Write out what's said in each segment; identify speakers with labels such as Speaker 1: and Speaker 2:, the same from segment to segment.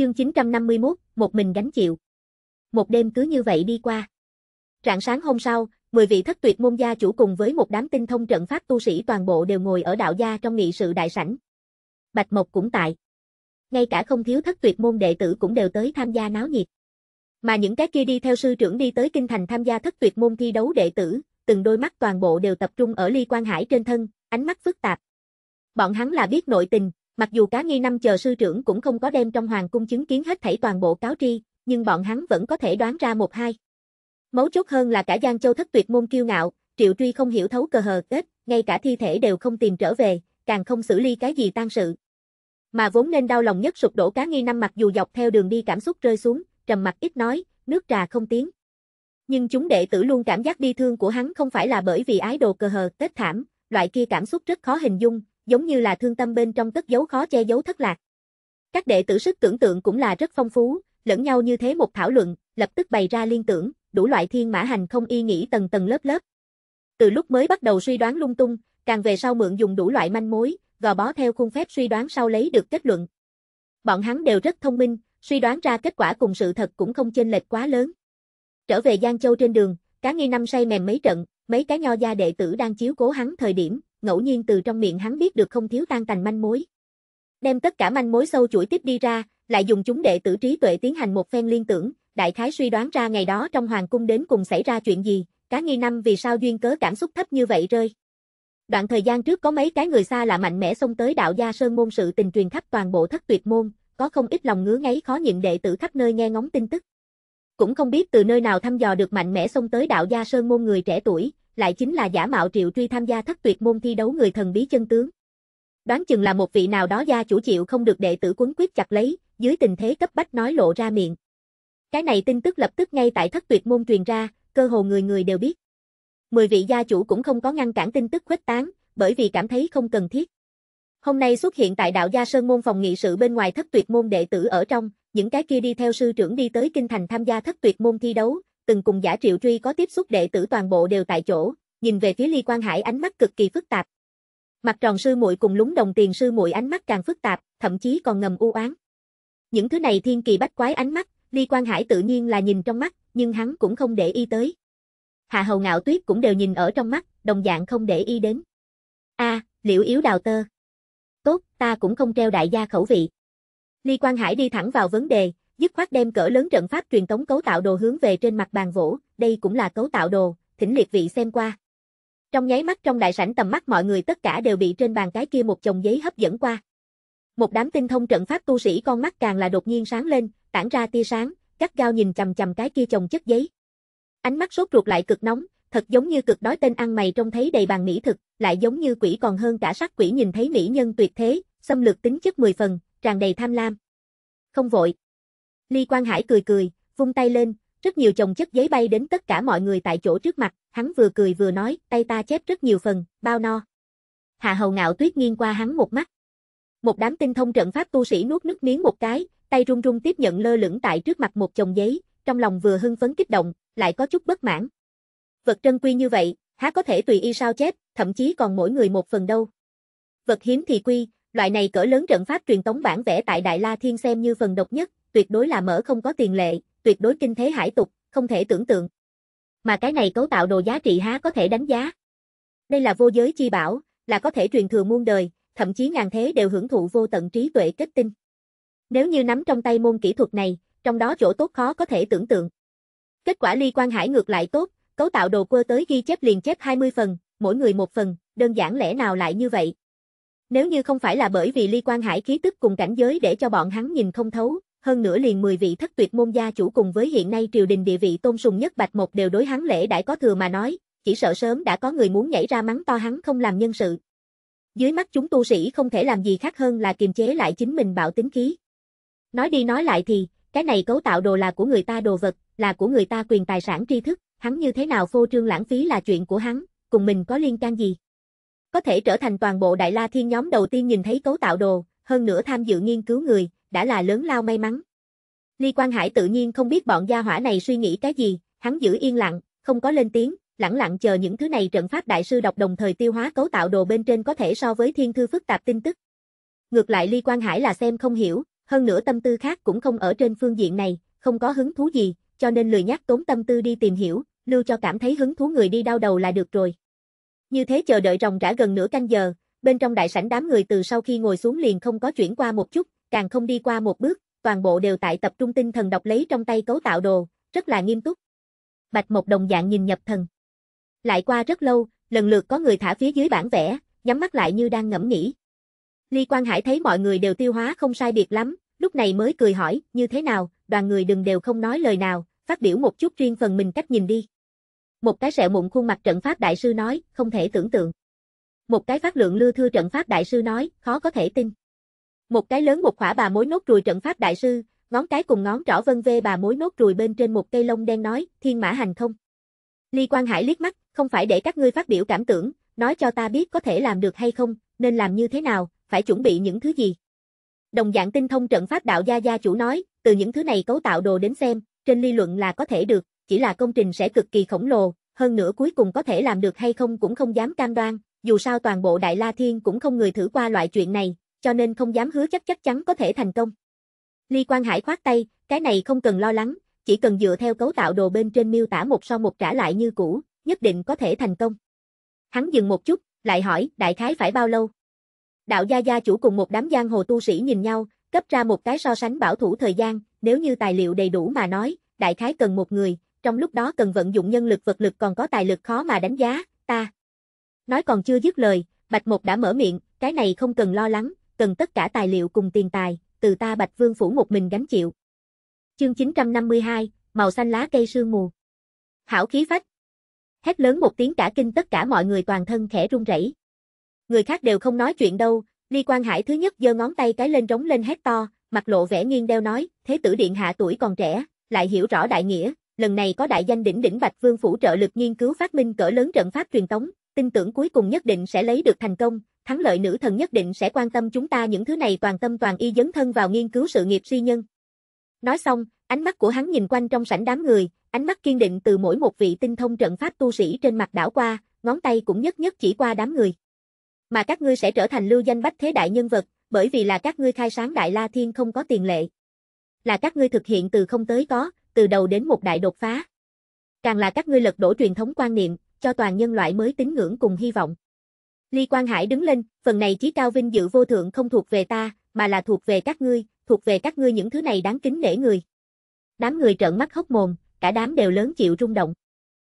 Speaker 1: Chương 951, một mình gánh chịu. Một đêm cứ như vậy đi qua. Rạng sáng hôm sau, 10 vị thất tuyệt môn gia chủ cùng với một đám tinh thông trận pháp tu sĩ toàn bộ đều ngồi ở đạo gia trong nghị sự đại sảnh. Bạch Mộc cũng tại. Ngay cả không thiếu thất tuyệt môn đệ tử cũng đều tới tham gia náo nhiệt. Mà những cái kia đi theo sư trưởng đi tới kinh thành tham gia thất tuyệt môn thi đấu đệ tử, từng đôi mắt toàn bộ đều tập trung ở Ly quan Hải trên thân, ánh mắt phức tạp. Bọn hắn là biết nội tình, Mặc dù cá nghi năm chờ sư trưởng cũng không có đem trong hoàng cung chứng kiến hết thảy toàn bộ cáo tri, nhưng bọn hắn vẫn có thể đoán ra một hai. Mấu chốt hơn là cả Giang Châu thất tuyệt môn kiêu ngạo, Triệu Truy không hiểu thấu cờ hờ kết, ngay cả thi thể đều không tìm trở về, càng không xử lý cái gì tan sự. Mà vốn nên đau lòng nhất sụp đổ cá nghi năm mặc dù dọc theo đường đi cảm xúc rơi xuống, trầm mặt ít nói, nước trà không tiếng. Nhưng chúng đệ tử luôn cảm giác bi thương của hắn không phải là bởi vì ái đồ cờ hờ kết thảm, loại kia cảm xúc rất khó hình dung, giống như là thương tâm bên trong tất dấu khó che giấu thất lạc. Các đệ tử sức tưởng tượng cũng là rất phong phú, lẫn nhau như thế một thảo luận, lập tức bày ra liên tưởng, đủ loại thiên mã hành không y nghĩ tầng tầng lớp lớp. Từ lúc mới bắt đầu suy đoán lung tung, càng về sau mượn dùng đủ loại manh mối, gò bó theo khuôn phép suy đoán sau lấy được kết luận. Bọn hắn đều rất thông minh, suy đoán ra kết quả cùng sự thật cũng không chênh lệch quá lớn. Trở về Giang Châu trên đường, cá nghi năm say mềm mấy trận, mấy cái nho gia đệ tử đang chiếu cố hắn thời điểm, ngẫu nhiên từ trong miệng hắn biết được không thiếu tan tành manh mối. Đem tất cả manh mối sâu chuỗi tiếp đi ra, lại dùng chúng đệ tử trí tuệ tiến hành một phen liên tưởng, đại khái suy đoán ra ngày đó trong hoàng cung đến cùng xảy ra chuyện gì, cá nghi năm vì sao duyên cớ cảm xúc thấp như vậy rơi. Đoạn thời gian trước có mấy cái người xa lạ mạnh mẽ xông tới đạo gia sơn môn sự tình truyền khắp toàn bộ thất tuyệt môn, có không ít lòng ngứa ngáy khó nhịn đệ tử khắp nơi nghe ngóng tin tức. Cũng không biết từ nơi nào thăm dò được mạnh mẽ xông tới đạo gia sơn môn người trẻ tuổi, lại chính là giả mạo Triệu Truy tham gia thất tuyệt môn thi đấu người thần bí chân tướng. Đoán chừng là một vị nào đó gia chủ triệu không được đệ tử quấn quyết chặt lấy, dưới tình thế cấp bách nói lộ ra miệng. Cái này tin tức lập tức ngay tại thất tuyệt môn truyền ra, cơ hồ người người đều biết. Mười vị gia chủ cũng không có ngăn cản tin tức khuếch tán, bởi vì cảm thấy không cần thiết. Hôm nay xuất hiện tại đạo gia sơn môn phòng nghị sự bên ngoài thất tuyệt môn đệ tử ở trong, những cái kia đi theo sư trưởng đi tới kinh thành tham gia thất tuyệt môn thi đấu, từng cùng giả triệu truy có tiếp xúc đệ tử toàn bộ đều tại chỗ, nhìn về phía Ly Quang Hải ánh mắt cực kỳ phức tạp. Mặt tròn sư muội cùng lúng đồng tiền sư muội ánh mắt càng phức tạp, thậm chí còn ngầm u oán. Những thứ này thiên kỳ bách quái ánh mắt, Ly Quang Hải tự nhiên là nhìn trong mắt, nhưng hắn cũng không để ý tới. Hạ Hầu Ngạo Tuyết cũng đều nhìn ở trong mắt, đồng dạng không để ý đến. A, à, Liễu Yếu Đào Tơ. Tốt, ta cũng không treo đại gia khẩu vị. Ly Quang Hải đi thẳng vào vấn đề, dứt khoát đem cỡ lớn trận pháp truyền tống cấu tạo đồ hướng về trên mặt bàn vỗ, đây cũng là cấu tạo đồ, thỉnh liệt vị xem qua. Trong nháy mắt trong đại sảnh tầm mắt mọi người tất cả đều bị trên bàn cái kia một chồng giấy hấp dẫn qua. Một đám tinh thông trận pháp tu sĩ con mắt càng là đột nhiên sáng lên, tản ra tia sáng, gắt gao nhìn chằm chằm cái kia chồng chất giấy. Ánh mắt sốt ruột lại cực nóng, thật giống như cực đói tên ăn mày trông thấy đầy bàn mỹ thực, lại giống như quỷ còn hơn cả sát quỷ nhìn thấy mỹ nhân tuyệt thế, xâm lược tính chất 10 phần, tràn đầy tham lam. Không vội, Ly Quang Hải cười cười, vung tay lên, rất nhiều chồng chất giấy bay đến tất cả mọi người tại chỗ trước mặt, hắn vừa cười vừa nói, tay ta chép rất nhiều phần, bao no. Hạ Hầu Ngạo Tuyết nghiêng qua hắn một mắt. Một đám tinh thông trận pháp tu sĩ nuốt nước miếng một cái, tay run run tiếp nhận lơ lửng tại trước mặt một chồng giấy, trong lòng vừa hưng phấn kích động, lại có chút bất mãn. Vật trân quy như vậy, há có thể tùy y sao chép, thậm chí còn mỗi người một phần đâu. Vật hiếm thì quy, loại này cỡ lớn trận pháp truyền tống bản vẽ tại Đại La Thiên xem như phần độc nhất, tuyệt đối là mở không có tiền lệ, tuyệt đối kinh thế hải tục, không thể tưởng tượng. Mà cái này cấu tạo đồ giá trị há có thể đánh giá. Đây là vô giới chi bảo, là có thể truyền thừa muôn đời, thậm chí ngàn thế đều hưởng thụ vô tận trí tuệ kết tinh. Nếu như nắm trong tay môn kỹ thuật này, trong đó chỗ tốt khó có thể tưởng tượng. Kết quả ly quan hải ngược lại tốt, cấu tạo đồ quơ tới ghi chép liền chép 20 phần, mỗi người một phần, đơn giản lẽ nào lại như vậy. Nếu như không phải là bởi vì ly quan hải khí tức cùng cảnh giới để cho bọn hắn nhìn không thấu, hơn nữa liền 10 vị thất tuyệt môn gia chủ cùng với hiện nay triều đình địa vị tôn sùng nhất Bạch một đều đối hắn lễ đãi có thừa mà nói, chỉ sợ sớm đã có người muốn nhảy ra mắng to hắn không làm nhân sự. Dưới mắt chúng tu sĩ không thể làm gì khác hơn là kiềm chế lại chính mình bạo tính khí. Nói đi nói lại thì, cái này cấu tạo đồ là của người ta đồ vật, là của người ta quyền tài sản tri thức, hắn như thế nào phô trương lãng phí là chuyện của hắn, cùng mình có liên can gì. Có thể trở thành toàn bộ Đại La Thiên nhóm đầu tiên nhìn thấy cấu tạo đồ, hơn nữa tham dự nghiên cứu người, đã là lớn lao may mắn. Ly Quang Hải tự nhiên không biết bọn gia hỏa này suy nghĩ cái gì, hắn giữ yên lặng, không có lên tiếng, lặng lặng chờ những thứ này trận pháp đại sư đọc đồng thời tiêu hóa cấu tạo đồ bên trên có thể so với thiên thư phức tạp tin tức. Ngược lại Ly Quang Hải là xem không hiểu, hơn nữa tâm tư khác cũng không ở trên phương diện này, không có hứng thú gì, cho nên lười nhắc tốn tâm tư đi tìm hiểu, lưu cho cảm thấy hứng thú người đi đau đầu là được rồi. Như thế chờ đợi ròng rã gần nửa canh giờ, bên trong đại sảnh đám người từ sau khi ngồi xuống liền không có chuyển qua một chút, càng không đi qua một bước, toàn bộ đều tại tập trung tinh thần đọc lấy trong tay cấu tạo đồ, rất là nghiêm túc. Bạch Mộc đồng dạng nhìn nhập thần. Lại qua rất lâu, lần lượt có người thả phía dưới bản vẽ, nhắm mắt lại như đang ngẫm nghĩ. Ly Quang Hải thấy mọi người đều tiêu hóa không sai biệt lắm, lúc này mới cười hỏi, như thế nào, đoàn người đừng đều không nói lời nào, phát biểu một chút riêng phần mình cách nhìn đi. Một cái sẹo mụn khuôn mặt trận pháp đại sư nói, không thể tưởng tượng. Một cái phát lượng lưa thư trận pháp đại sư nói, khó có thể tin. Một cái lớn một khỏa bà mối nốt ruồi trận pháp đại sư, ngón cái cùng ngón trỏ vân vê bà mối nốt ruồi bên trên một cây lông đen nói, thiên mã hành không. Ly Quang Hải liếc mắt, không phải để các ngươi phát biểu cảm tưởng, nói cho ta biết có thể làm được hay không, nên làm như thế nào, phải chuẩn bị những thứ gì. Đồng dạng tinh thông trận pháp đạo gia gia chủ nói, từ những thứ này cấu tạo đồ đến xem, trên ly luận là có thể được, chỉ là công trình sẽ cực kỳ khổng lồ, hơn nữa cuối cùng có thể làm được hay không cũng không dám cam đoan, dù sao toàn bộ Đại La Thiên cũng không người thử qua loại chuyện này, cho nên không dám hứa chắc chắc chắn có thể thành công. Ly Quang Hải khoát tay, cái này không cần lo lắng, chỉ cần dựa theo cấu tạo đồ bên trên miêu tả một so một trả lại như cũ, nhất định có thể thành công. Hắn dừng một chút, lại hỏi, đại khái phải bao lâu? Đạo gia gia chủ cùng một đám giang hồ tu sĩ nhìn nhau, cấp ra một cái so sánh bảo thủ thời gian, nếu như tài liệu đầy đủ mà nói, đại khái cần một người, trong lúc đó cần vận dụng nhân lực vật lực còn có tài lực khó mà đánh giá, ta. Nói còn chưa dứt lời, Bạch Mục đã mở miệng, cái này không cần lo lắng, cần tất cả tài liệu cùng tiền tài, từ ta Bạch Vương Phủ một mình gánh chịu. Chương 952, màu xanh lá cây sương mù. Hảo khí phách. Hét lớn một tiếng cả kinh tất cả mọi người toàn thân khẽ run rẩy. Người khác đều không nói chuyện đâu, Ly Quang Hải thứ nhất giơ ngón tay cái lên rống lên hét to, mặt lộ vẻ nghiêng đeo nói, thế tử điện hạ tuổi còn trẻ, lại hiểu rõ đại nghĩa, lần này có đại danh đỉnh đỉnh Bạch Vương phủ trợ lực nghiên cứu phát minh cỡ lớn trận pháp truyền tống, tin tưởng cuối cùng nhất định sẽ lấy được thành công, thắng lợi nữ thần nhất định sẽ quan tâm chúng ta những thứ này toàn tâm toàn y dấn thân vào nghiên cứu sự nghiệp suy nhân. Nói xong, ánh mắt của hắn nhìn quanh trong sảnh đám người, ánh mắt kiên định từ mỗi một vị tinh thông trận pháp tu sĩ trên mặt đảo qua, ngón tay cũng nhất nhất chỉ qua đám người. Mà các ngươi sẽ trở thành lưu danh bách thế đại nhân vật, bởi vì là các ngươi khai sáng Đại La Thiên không có tiền lệ. Là các ngươi thực hiện từ không tới có, từ đầu đến một đại đột phá. Càng là các ngươi lật đổ truyền thống quan niệm, cho toàn nhân loại mới tín ngưỡng cùng hy vọng. Ly Quang Hải đứng lên, phần này chí cao vinh dự vô thượng không thuộc về ta, mà là thuộc về các ngươi, thuộc về các ngươi những thứ này đáng kính nể người. Đám người trợn mắt hốc mồm, cả đám đều lớn chịu rung động.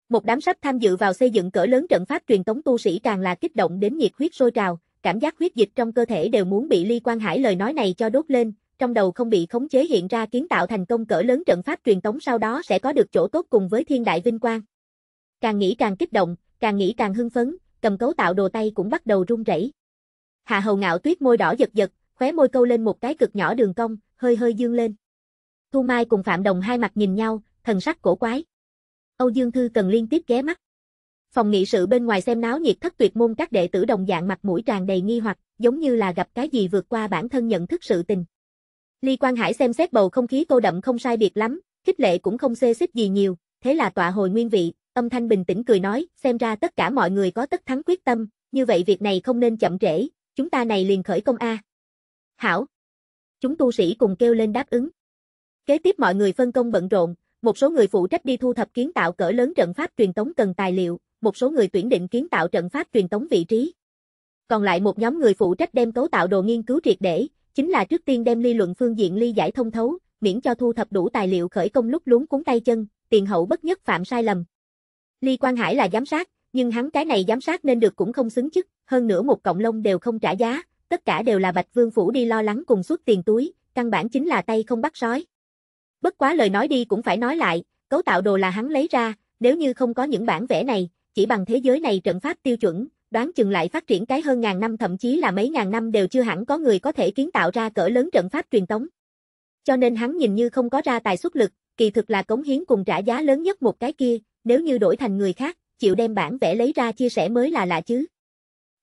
Speaker 1: Một đám sắp tham dự vào xây dựng cỡ lớn trận pháp truyền tống tu sĩ càng là kích động đến nhiệt huyết sôi trào, cảm giác huyết dịch trong cơ thể đều muốn bị Ly Quang Hải lời nói này cho đốt lên, trong đầu không bị khống chế hiện ra kiến tạo thành công cỡ lớn trận pháp truyền tống sau đó sẽ có được chỗ tốt cùng với thiên đại vinh quang. Càng nghĩ càng kích động, càng nghĩ càng hưng phấn, cầm cấu tạo đồ tay cũng bắt đầu run rẩy. Hạ Hầu Ngạo Tuyết môi đỏ giật giật, khóe môi câu lên một cái cực nhỏ đường cong, hơi hơi dương lên. Thu Mai cùng Phạm Đồng hai mặt nhìn nhau, thần sắc cổ quái. Âu Dương Thư cần liên tiếp ghé mắt. Phòng nghị sự bên ngoài xem náo nhiệt thất tuyệt môn các đệ tử đồng dạng mặt mũi tràn đầy nghi hoặc, giống như là gặp cái gì vượt qua bản thân nhận thức sự tình. Ly Quang Hải xem xét bầu không khí cô đậm không sai biệt lắm, khích lệ cũng không xê xích gì nhiều, thế là tọa hồi nguyên vị, âm thanh bình tĩnh cười nói, xem ra tất cả mọi người có tất thắng quyết tâm, như vậy việc này không nên chậm trễ, chúng ta này liền khởi công A. Hảo! Chúng tu sĩ cùng kêu lên đáp ứng. Kế tiếp mọi người phân công bận rộn, một số người phụ trách đi thu thập kiến tạo cỡ lớn trận pháp truyền tống cần tài liệu, một số người tuyển định kiến tạo trận pháp truyền tống vị trí. Còn lại một nhóm người phụ trách đem cấu tạo đồ nghiên cứu triệt để, chính là trước tiên đem ly luận phương diện ly giải thông thấu, miễn cho thu thập đủ tài liệu khởi công lúc lúng cuốn tay chân, tiền hậu bất nhất phạm sai lầm. Ly Quang Hải là giám sát, nhưng hắn cái này giám sát nên được cũng không xứng chức, hơn nữa một cộng lông đều không trả giá, tất cả đều là Bạch Vương Phủ đi lo lắng cùng suốt tiền túi, căn bản chính là tay không bắt sói. Bất quá lời nói đi cũng phải nói lại, cấu tạo đồ là hắn lấy ra, nếu như không có những bản vẽ này, chỉ bằng thế giới này trận pháp tiêu chuẩn, đoán chừng lại phát triển cái hơn ngàn năm thậm chí là mấy ngàn năm đều chưa hẳn có người có thể kiến tạo ra cỡ lớn trận pháp truyền thống. Cho nên hắn nhìn như không có ra tài xuất lực, kỳ thực là cống hiến cùng trả giá lớn nhất một cái kia, nếu như đổi thành người khác, chịu đem bản vẽ lấy ra chia sẻ mới là lạ chứ.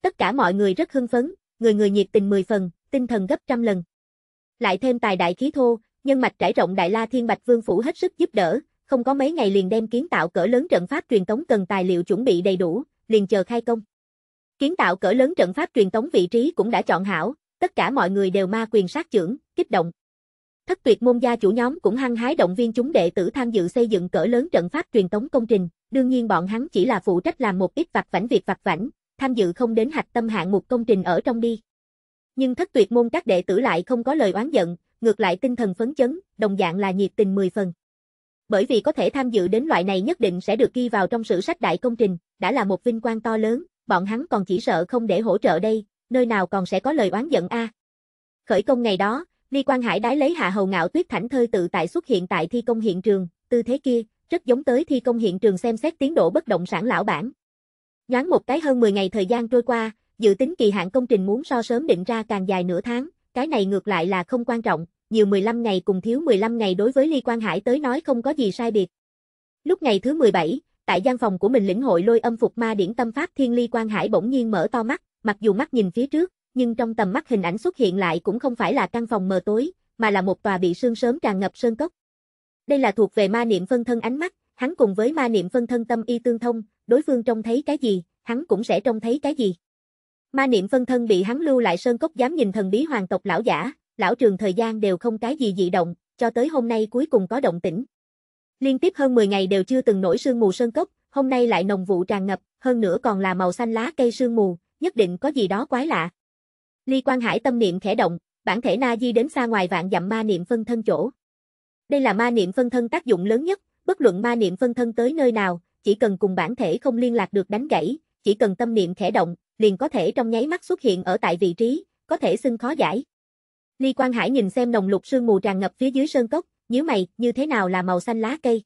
Speaker 1: Tất cả mọi người rất hưng phấn, người người nhiệt tình 10 phần, tinh thần gấp trăm lần. Lại thêm tài đại khí thô, nhân mạch trải rộng Đại La Thiên Bạch Vương phủ hết sức giúp đỡ, không có mấy ngày liền đem kiến tạo cỡ lớn trận pháp truyền tống cần tài liệu chuẩn bị đầy đủ, liền chờ khai công. Kiến tạo cỡ lớn trận pháp truyền tống vị trí cũng đã chọn hảo, tất cả mọi người đều ma quyền sát trưởng, kích động. Thất tuyệt môn gia chủ nhóm cũng hăng hái động viên chúng đệ tử tham dự xây dựng cỡ lớn trận pháp truyền tống công trình, đương nhiên bọn hắn chỉ là phụ trách làm một ít vặt vảnh việc vặt vảnh, tham dự không đến hạch tâm hạng một công trình ở trong đi. Nhưng thất tuyệt môn các đệ tử lại không có lời oán giận, ngược lại tinh thần phấn chấn, đồng dạng là nhiệt tình 10 phần. Bởi vì có thể tham dự đến loại này nhất định sẽ được ghi vào trong sử sách đại công trình, đã là một vinh quang to lớn, bọn hắn còn chỉ sợ không để hỗ trợ đây, nơi nào còn sẽ có lời oán giận a. Khởi công ngày đó, Ly Quang Hải đái lấy Hạ Hầu Ngạo Tuyết thảnh thơi tự tại xuất hiện tại thi công hiện trường, tư thế kia, rất giống tới thi công hiện trường xem xét tiến độ bất động sản lão bản. Nhoáng một cái hơn 10 ngày thời gian trôi qua, dự tính kỳ hạn công trình muốn so sớm định ra càng dài nửa tháng, cái này ngược lại là không quan trọng, nhiều 15 ngày cùng thiếu 15 ngày đối với Ly Quang Hải tới nói không có gì sai biệt. Lúc ngày thứ 17, tại gian phòng của mình lĩnh hội lôi âm phục ma điển tâm pháp thiên Ly Quang Hải bỗng nhiên mở to mắt, mặc dù mắt nhìn phía trước, nhưng trong tầm mắt hình ảnh xuất hiện lại cũng không phải là căn phòng mờ tối, mà là một tòa bị sương sớm tràn ngập sơn cốc. Đây là thuộc về ma niệm phân thân ánh mắt, hắn cùng với ma niệm phân thân tâm y tương thông, đối phương trông thấy cái gì, hắn cũng sẽ trông thấy cái gì. Ma niệm phân thân bị hắn lưu lại sơn cốc dám nhìn thần bí hoàng tộc lão giả, lão trường thời gian đều không cái gì dị động, cho tới hôm nay cuối cùng có động tĩnh. Liên tiếp hơn 10 ngày đều chưa từng nổi sương mù sơn cốc, hôm nay lại nồng vụ tràn ngập, hơn nữa còn là màu xanh lá cây sương mù, nhất định có gì đó quái lạ. Ly Quang Hải tâm niệm khẽ động, bản thể Na Di đến xa ngoài vạn dặm ma niệm phân thân chỗ. Đây là ma niệm phân thân tác dụng lớn nhất, bất luận ma niệm phân thân tới nơi nào, chỉ cần cùng bản thể không liên lạc được đánh gãy, chỉ cần tâm niệm khẽ động, liền có thể trong nháy mắt xuất hiện ở tại vị trí, có thể xưng khó giải. Ly Quang Hải nhìn xem nồng lục sương mù tràn ngập phía dưới sơn cốc, nhíu mày, như thế nào là màu xanh lá cây?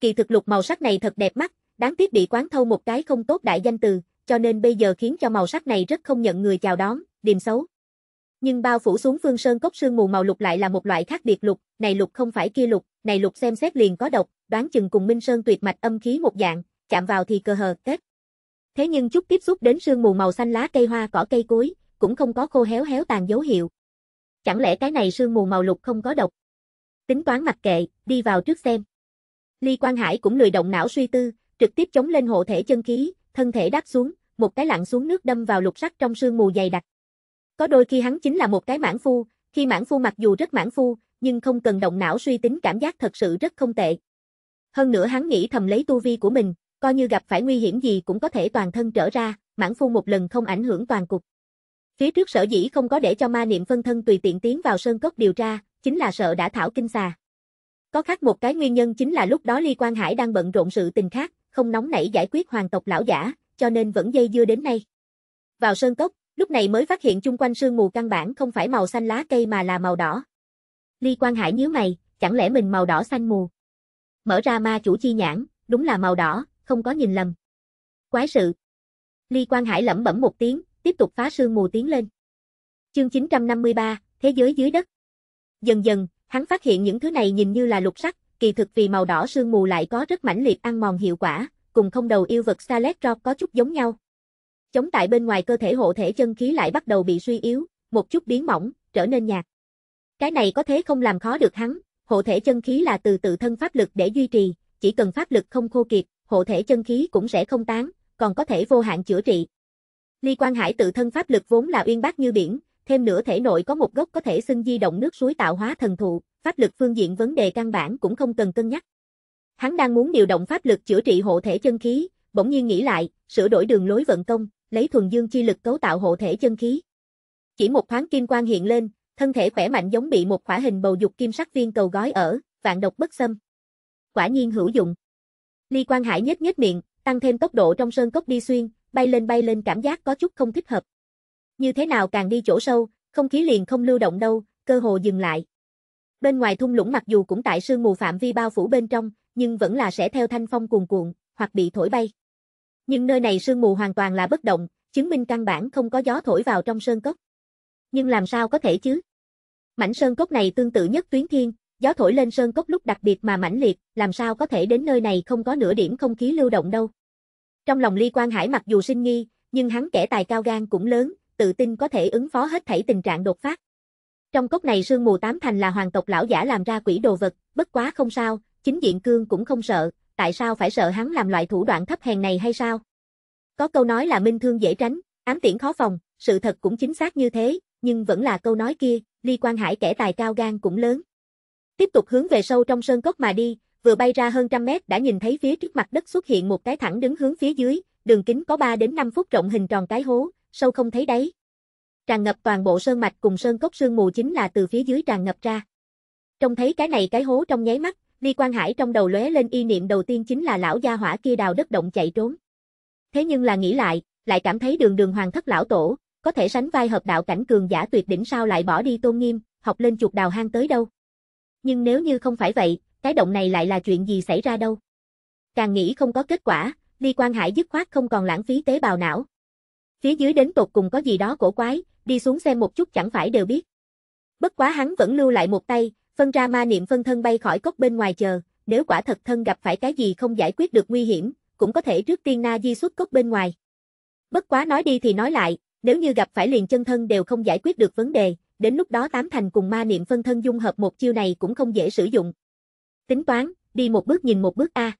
Speaker 1: Kỳ thực lục màu sắc này thật đẹp mắt, đáng tiếc bị quán thâu một cái không tốt đại danh từ, cho nên bây giờ khiến cho màu sắc này rất không nhận người chào đón, điềm xấu. Nhưng bao phủ xuống Phương Sơn cốc sương mù màu lục lại là một loại khác biệt lục, này lục không phải kia lục, này lục xem xét liền có độc, đoán chừng cùng Minh Sơn tuyệt mạch âm khí một dạng, chạm vào thì cơ hờ kết. Thế nhưng chút tiếp xúc đến sương mù màu xanh lá cây hoa cỏ cây cối, cũng không có khô héo héo tàn dấu hiệu. Chẳng lẽ cái này sương mù màu lục không có độc? Tính toán mặc kệ, đi vào trước xem. Ly Quang Hải cũng lười động não suy tư, trực tiếp chống lên hộ thể chân khí, thân thể đáp xuống, một cái lặn xuống nước đâm vào lục sắc trong sương mù dày đặc. Có đôi khi hắn chính là một cái mãn phu, khi mãn phu mặc dù rất mãn phu, nhưng không cần động não suy tính cảm giác thật sự rất không tệ. Hơn nữa hắn nghĩ thầm lấy tu vi của mình, coi như gặp phải nguy hiểm gì cũng có thể toàn thân trở ra, mãn phu một lần không ảnh hưởng toàn cục. Phía trước sở dĩ không có để cho ma niệm phân thân tùy tiện tiến vào sơn cốc điều tra, chính là sợ đã thảo kinh xà. Có khác một cái nguyên nhân chính là lúc đó Ly Quang Hải đang bận rộn sự tình khác, không nóng nảy giải quyết hoàng tộc lão giả, cho nên vẫn dây dưa đến nay. Vào sơn cốc, lúc này mới phát hiện chung quanh sương mù căn bản không phải màu xanh lá cây mà là màu đỏ. Ly Quang Hải nhíu mày, chẳng lẽ mình màu đỏ xanh mù? Mở ra ma chủ chi nhãn, đúng là màu đỏ, không có nhìn lầm. Quái sự. Ly Quang Hải lẩm bẩm một tiếng, tiếp tục phá sương mù tiến lên. Chương 953, thế giới dưới đất. Dần dần, hắn phát hiện những thứ này nhìn như là lục sắc, kỳ thực vì màu đỏ sương mù lại có rất mãnh liệt ăn mòn hiệu quả, cùng không đầu yêu vật Salet có chút giống nhau, chống tại bên ngoài cơ thể hộ thể chân khí lại bắt đầu bị suy yếu, một chút biến mỏng, trở nên nhạt. Cái này có thế không làm khó được hắn, hộ thể chân khí là từ tự thân pháp lực để duy trì, chỉ cần pháp lực không khô kiệt, hộ thể chân khí cũng sẽ không tán, còn có thể vô hạn chữa trị. Ly Quang Hải tự thân pháp lực vốn là uyên bác như biển, thêm nữa thể nội có một gốc có thể xưng di động nước suối tạo hóa thần thụ, pháp lực phương diện vấn đề căn bản cũng không cần cân nhắc. Hắn đang muốn điều động pháp lực chữa trị hộ thể chân khí, bỗng nhiên nghĩ lại, sửa đổi đường lối vận công, lấy thuần dương chi lực cấu tạo hộ thể chân khí. Chỉ một thoáng kim quang hiện lên, thân thể khỏe mạnh giống bị một khỏa hình bầu dục kim sắc viên cầu gói ở, vạn độc bất xâm. Quả nhiên hữu dụng. Ly Quang Hải nhếch nhếch miệng, tăng thêm tốc độ trong sơn cốc đi xuyên, bay lên bay lên cảm giác có chút không thích hợp. Như thế nào càng đi chỗ sâu, không khí liền không lưu động đâu, cơ hồ dừng lại. Bên ngoài thung lũng mặc dù cũng tại sương mù phạm vi bao phủ bên trong, nhưng vẫn là sẽ theo thanh phong cuồn cuộn, hoặc bị thổi bay. Nhưng nơi này sương mù hoàn toàn là bất động, chứng minh căn bản không có gió thổi vào trong sơn cốc. Nhưng làm sao có thể chứ? Mảnh sơn cốc này tương tự nhất tuyến thiên, gió thổi lên sơn cốc lúc đặc biệt mà mãnh liệt, làm sao có thể đến nơi này không có nửa điểm không khí lưu động đâu. Trong lòng Ly Quang Hải mặc dù sinh nghi, nhưng hắn kẻ tài cao gan cũng lớn, tự tin có thể ứng phó hết thảy tình trạng đột phát. Trong cốc này sương mù tám thành là hoàng tộc lão giả làm ra quỷ đồ vật, bất quá không sao, chính diện cương cũng không sợ, tại sao phải sợ hắn làm loại thủ đoạn thấp hèn này hay sao? Có câu nói là minh thương dễ tránh, ám tiễn khó phòng, sự thật cũng chính xác như thế, nhưng vẫn là câu nói kia, Ly Quan Hải kẻ tài cao gan cũng lớn. Tiếp tục hướng về sâu trong sơn cốc mà đi, vừa bay ra hơn trăm mét đã nhìn thấy phía trước mặt đất xuất hiện một cái thẳng đứng hướng phía dưới, đường kính có 3 đến 5 phút rộng hình tròn cái hố, sâu không thấy đáy. Tràn ngập toàn bộ sơn mạch cùng sơn cốc sương mù chính là từ phía dưới tràn ngập ra. Trông thấy cái này cái hố trong nháy mắt, Đi Quan Hải trong đầu lóe lên y niệm đầu tiên chính là lão gia hỏa kia đào đất động chạy trốn. Thế nhưng là nghĩ lại, lại cảm thấy đường đường hoàng thất lão tổ, có thể sánh vai hợp đạo cảnh cường giả tuyệt đỉnh sao lại bỏ đi tôn nghiêm, học lên chuột đào hang tới đâu. Nhưng nếu như không phải vậy, cái động này lại là chuyện gì xảy ra đâu. Càng nghĩ không có kết quả, Ly Quang Hải dứt khoát không còn lãng phí tế bào não. Phía dưới đến tột cùng có gì đó cổ quái, đi xuống xem một chút chẳng phải đều biết. Bất quá hắn vẫn lưu lại một tay, Phân ra ma niệm phân thân bay khỏi cốc bên ngoài chờ, nếu quả thật thân gặp phải cái gì không giải quyết được nguy hiểm, cũng có thể trước tiên na di xuất cốc bên ngoài. Bất quá nói đi thì nói lại, nếu như gặp phải liền chân thân đều không giải quyết được vấn đề, đến lúc đó tám thành cùng ma niệm phân thân dung hợp một chiêu này cũng không dễ sử dụng. Tính toán, đi một bước nhìn một bước a.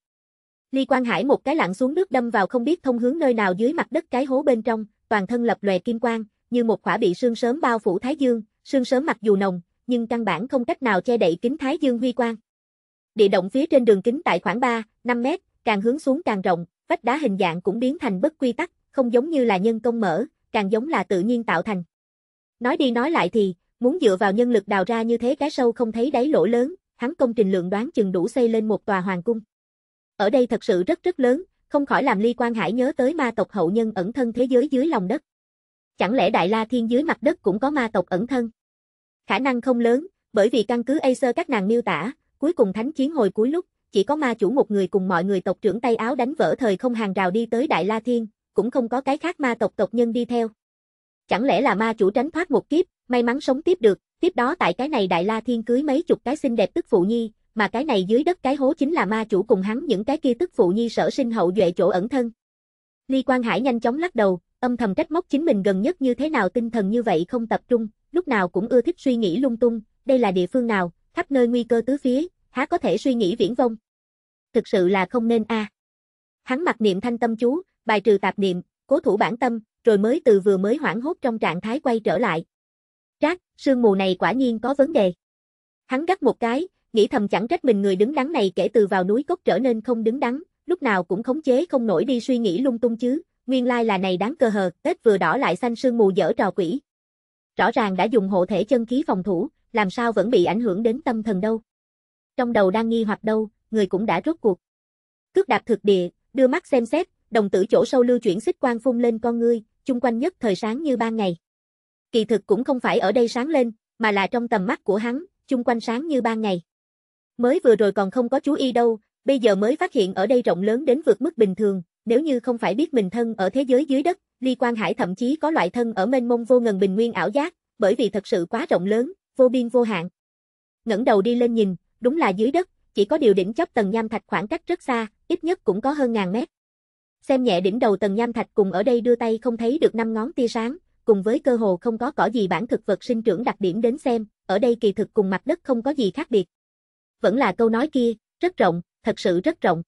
Speaker 1: Ly Quang Hải một cái lặn xuống nước đâm vào không biết thông hướng nơi nào dưới mặt đất cái hố bên trong, toàn thân lập lòe kim quang, như một quả bị sương sớm bao phủ thái dương, sương sớm mặc dù nồng, nhưng căn bản không cách nào che đậy kính Thái Dương huy quang. Địa động phía trên đường kính tại khoảng 3, 5 mét, càng hướng xuống càng rộng, vách đá hình dạng cũng biến thành bất quy tắc, không giống như là nhân công mở, càng giống là tự nhiên tạo thành. Nói đi nói lại thì, muốn dựa vào nhân lực đào ra như thế cái sâu không thấy đáy lỗ lớn, hắn công trình lượng đoán chừng đủ xây lên một tòa hoàng cung. Ở đây thật sự rất rất lớn, không khỏi làm Ly Quang Hải nhớ tới ma tộc hậu nhân ẩn thân thế giới dưới lòng đất. Chẳng lẽ Đại La Thiên dưới mặt đất cũng có ma tộc ẩn thân? Khả năng không lớn, bởi vì căn cứ Acer các nàng miêu tả, cuối cùng thánh chiến hồi cuối lúc, chỉ có ma chủ một người cùng mọi người tộc trưởng tay áo đánh vỡ thời không hàng rào đi tới Đại La Thiên, cũng không có cái khác ma tộc tộc nhân đi theo. Chẳng lẽ là ma chủ tránh thoát một kiếp, may mắn sống tiếp được, tiếp đó tại cái này Đại La Thiên cưới mấy chục cái xinh đẹp tức phụ nhi, mà cái này dưới đất cái hố chính là ma chủ cùng hắn những cái kia tức phụ nhi sở sinh hậu duệ chỗ ẩn thân. Ly Quang Hải nhanh chóng lắc đầu, âm thầm trách móc chính mình gần nhất như thế nào tinh thần như vậy không tập trung, lúc nào cũng ưa thích suy nghĩ lung tung, đây là địa phương nào, khắp nơi nguy cơ tứ phía, há có thể suy nghĩ viễn vông. Thực sự là không nên a. À. Hắn mặc niệm thanh tâm chú, bài trừ tạp niệm, cố thủ bản tâm, rồi mới từ vừa mới hoảng hốt trong trạng thái quay trở lại. Trác, sương mù này quả nhiên có vấn đề. Hắn gắt một cái, nghĩ thầm chẳng trách mình người đứng đắn này kể từ vào núi cốc trở nên không đứng đắn, lúc nào cũng khống chế không nổi đi suy nghĩ lung tung chứ, nguyên lai là này đáng cơ hờ, Tết vừa đỏ lại xanh sương mù dở trò quỷ rõ ràng đã dùng hộ thể chân khí phòng thủ, làm sao vẫn bị ảnh hưởng đến tâm thần đâu. Trong đầu đang nghi hoặc đâu, người cũng đã rốt cuộc. Cước đạp thực địa, đưa mắt xem xét, đồng tử chỗ sâu lưu chuyển xích quang phun lên con ngươi, chung quanh nhất thời sáng như ban ngày. Kỳ thực cũng không phải ở đây sáng lên, mà là trong tầm mắt của hắn, chung quanh sáng như ban ngày. Mới vừa rồi còn không có chú ý đâu, bây giờ mới phát hiện ở đây rộng lớn đến vượt mức bình thường, nếu như không phải biết mình thân ở thế giới dưới đất, Ly Quang Hải thậm chí có loại thân ở mênh mông vô ngần bình nguyên ảo giác, bởi vì thật sự quá rộng lớn, vô biên vô hạn. Ngẩng đầu đi lên nhìn, đúng là dưới đất, chỉ có điều đỉnh chóp tầng nham thạch khoảng cách rất xa, ít nhất cũng có hơn ngàn mét. Xem nhẹ đỉnh đầu tầng nham thạch cùng ở đây đưa tay không thấy được năm ngón tia sáng, cùng với cơ hồ không có cỏ gì bản thực vật sinh trưởng đặc điểm đến xem, ở đây kỳ thực cùng mặt đất không có gì khác biệt. Vẫn là câu nói kia, rất rộng, thật sự rất rộng.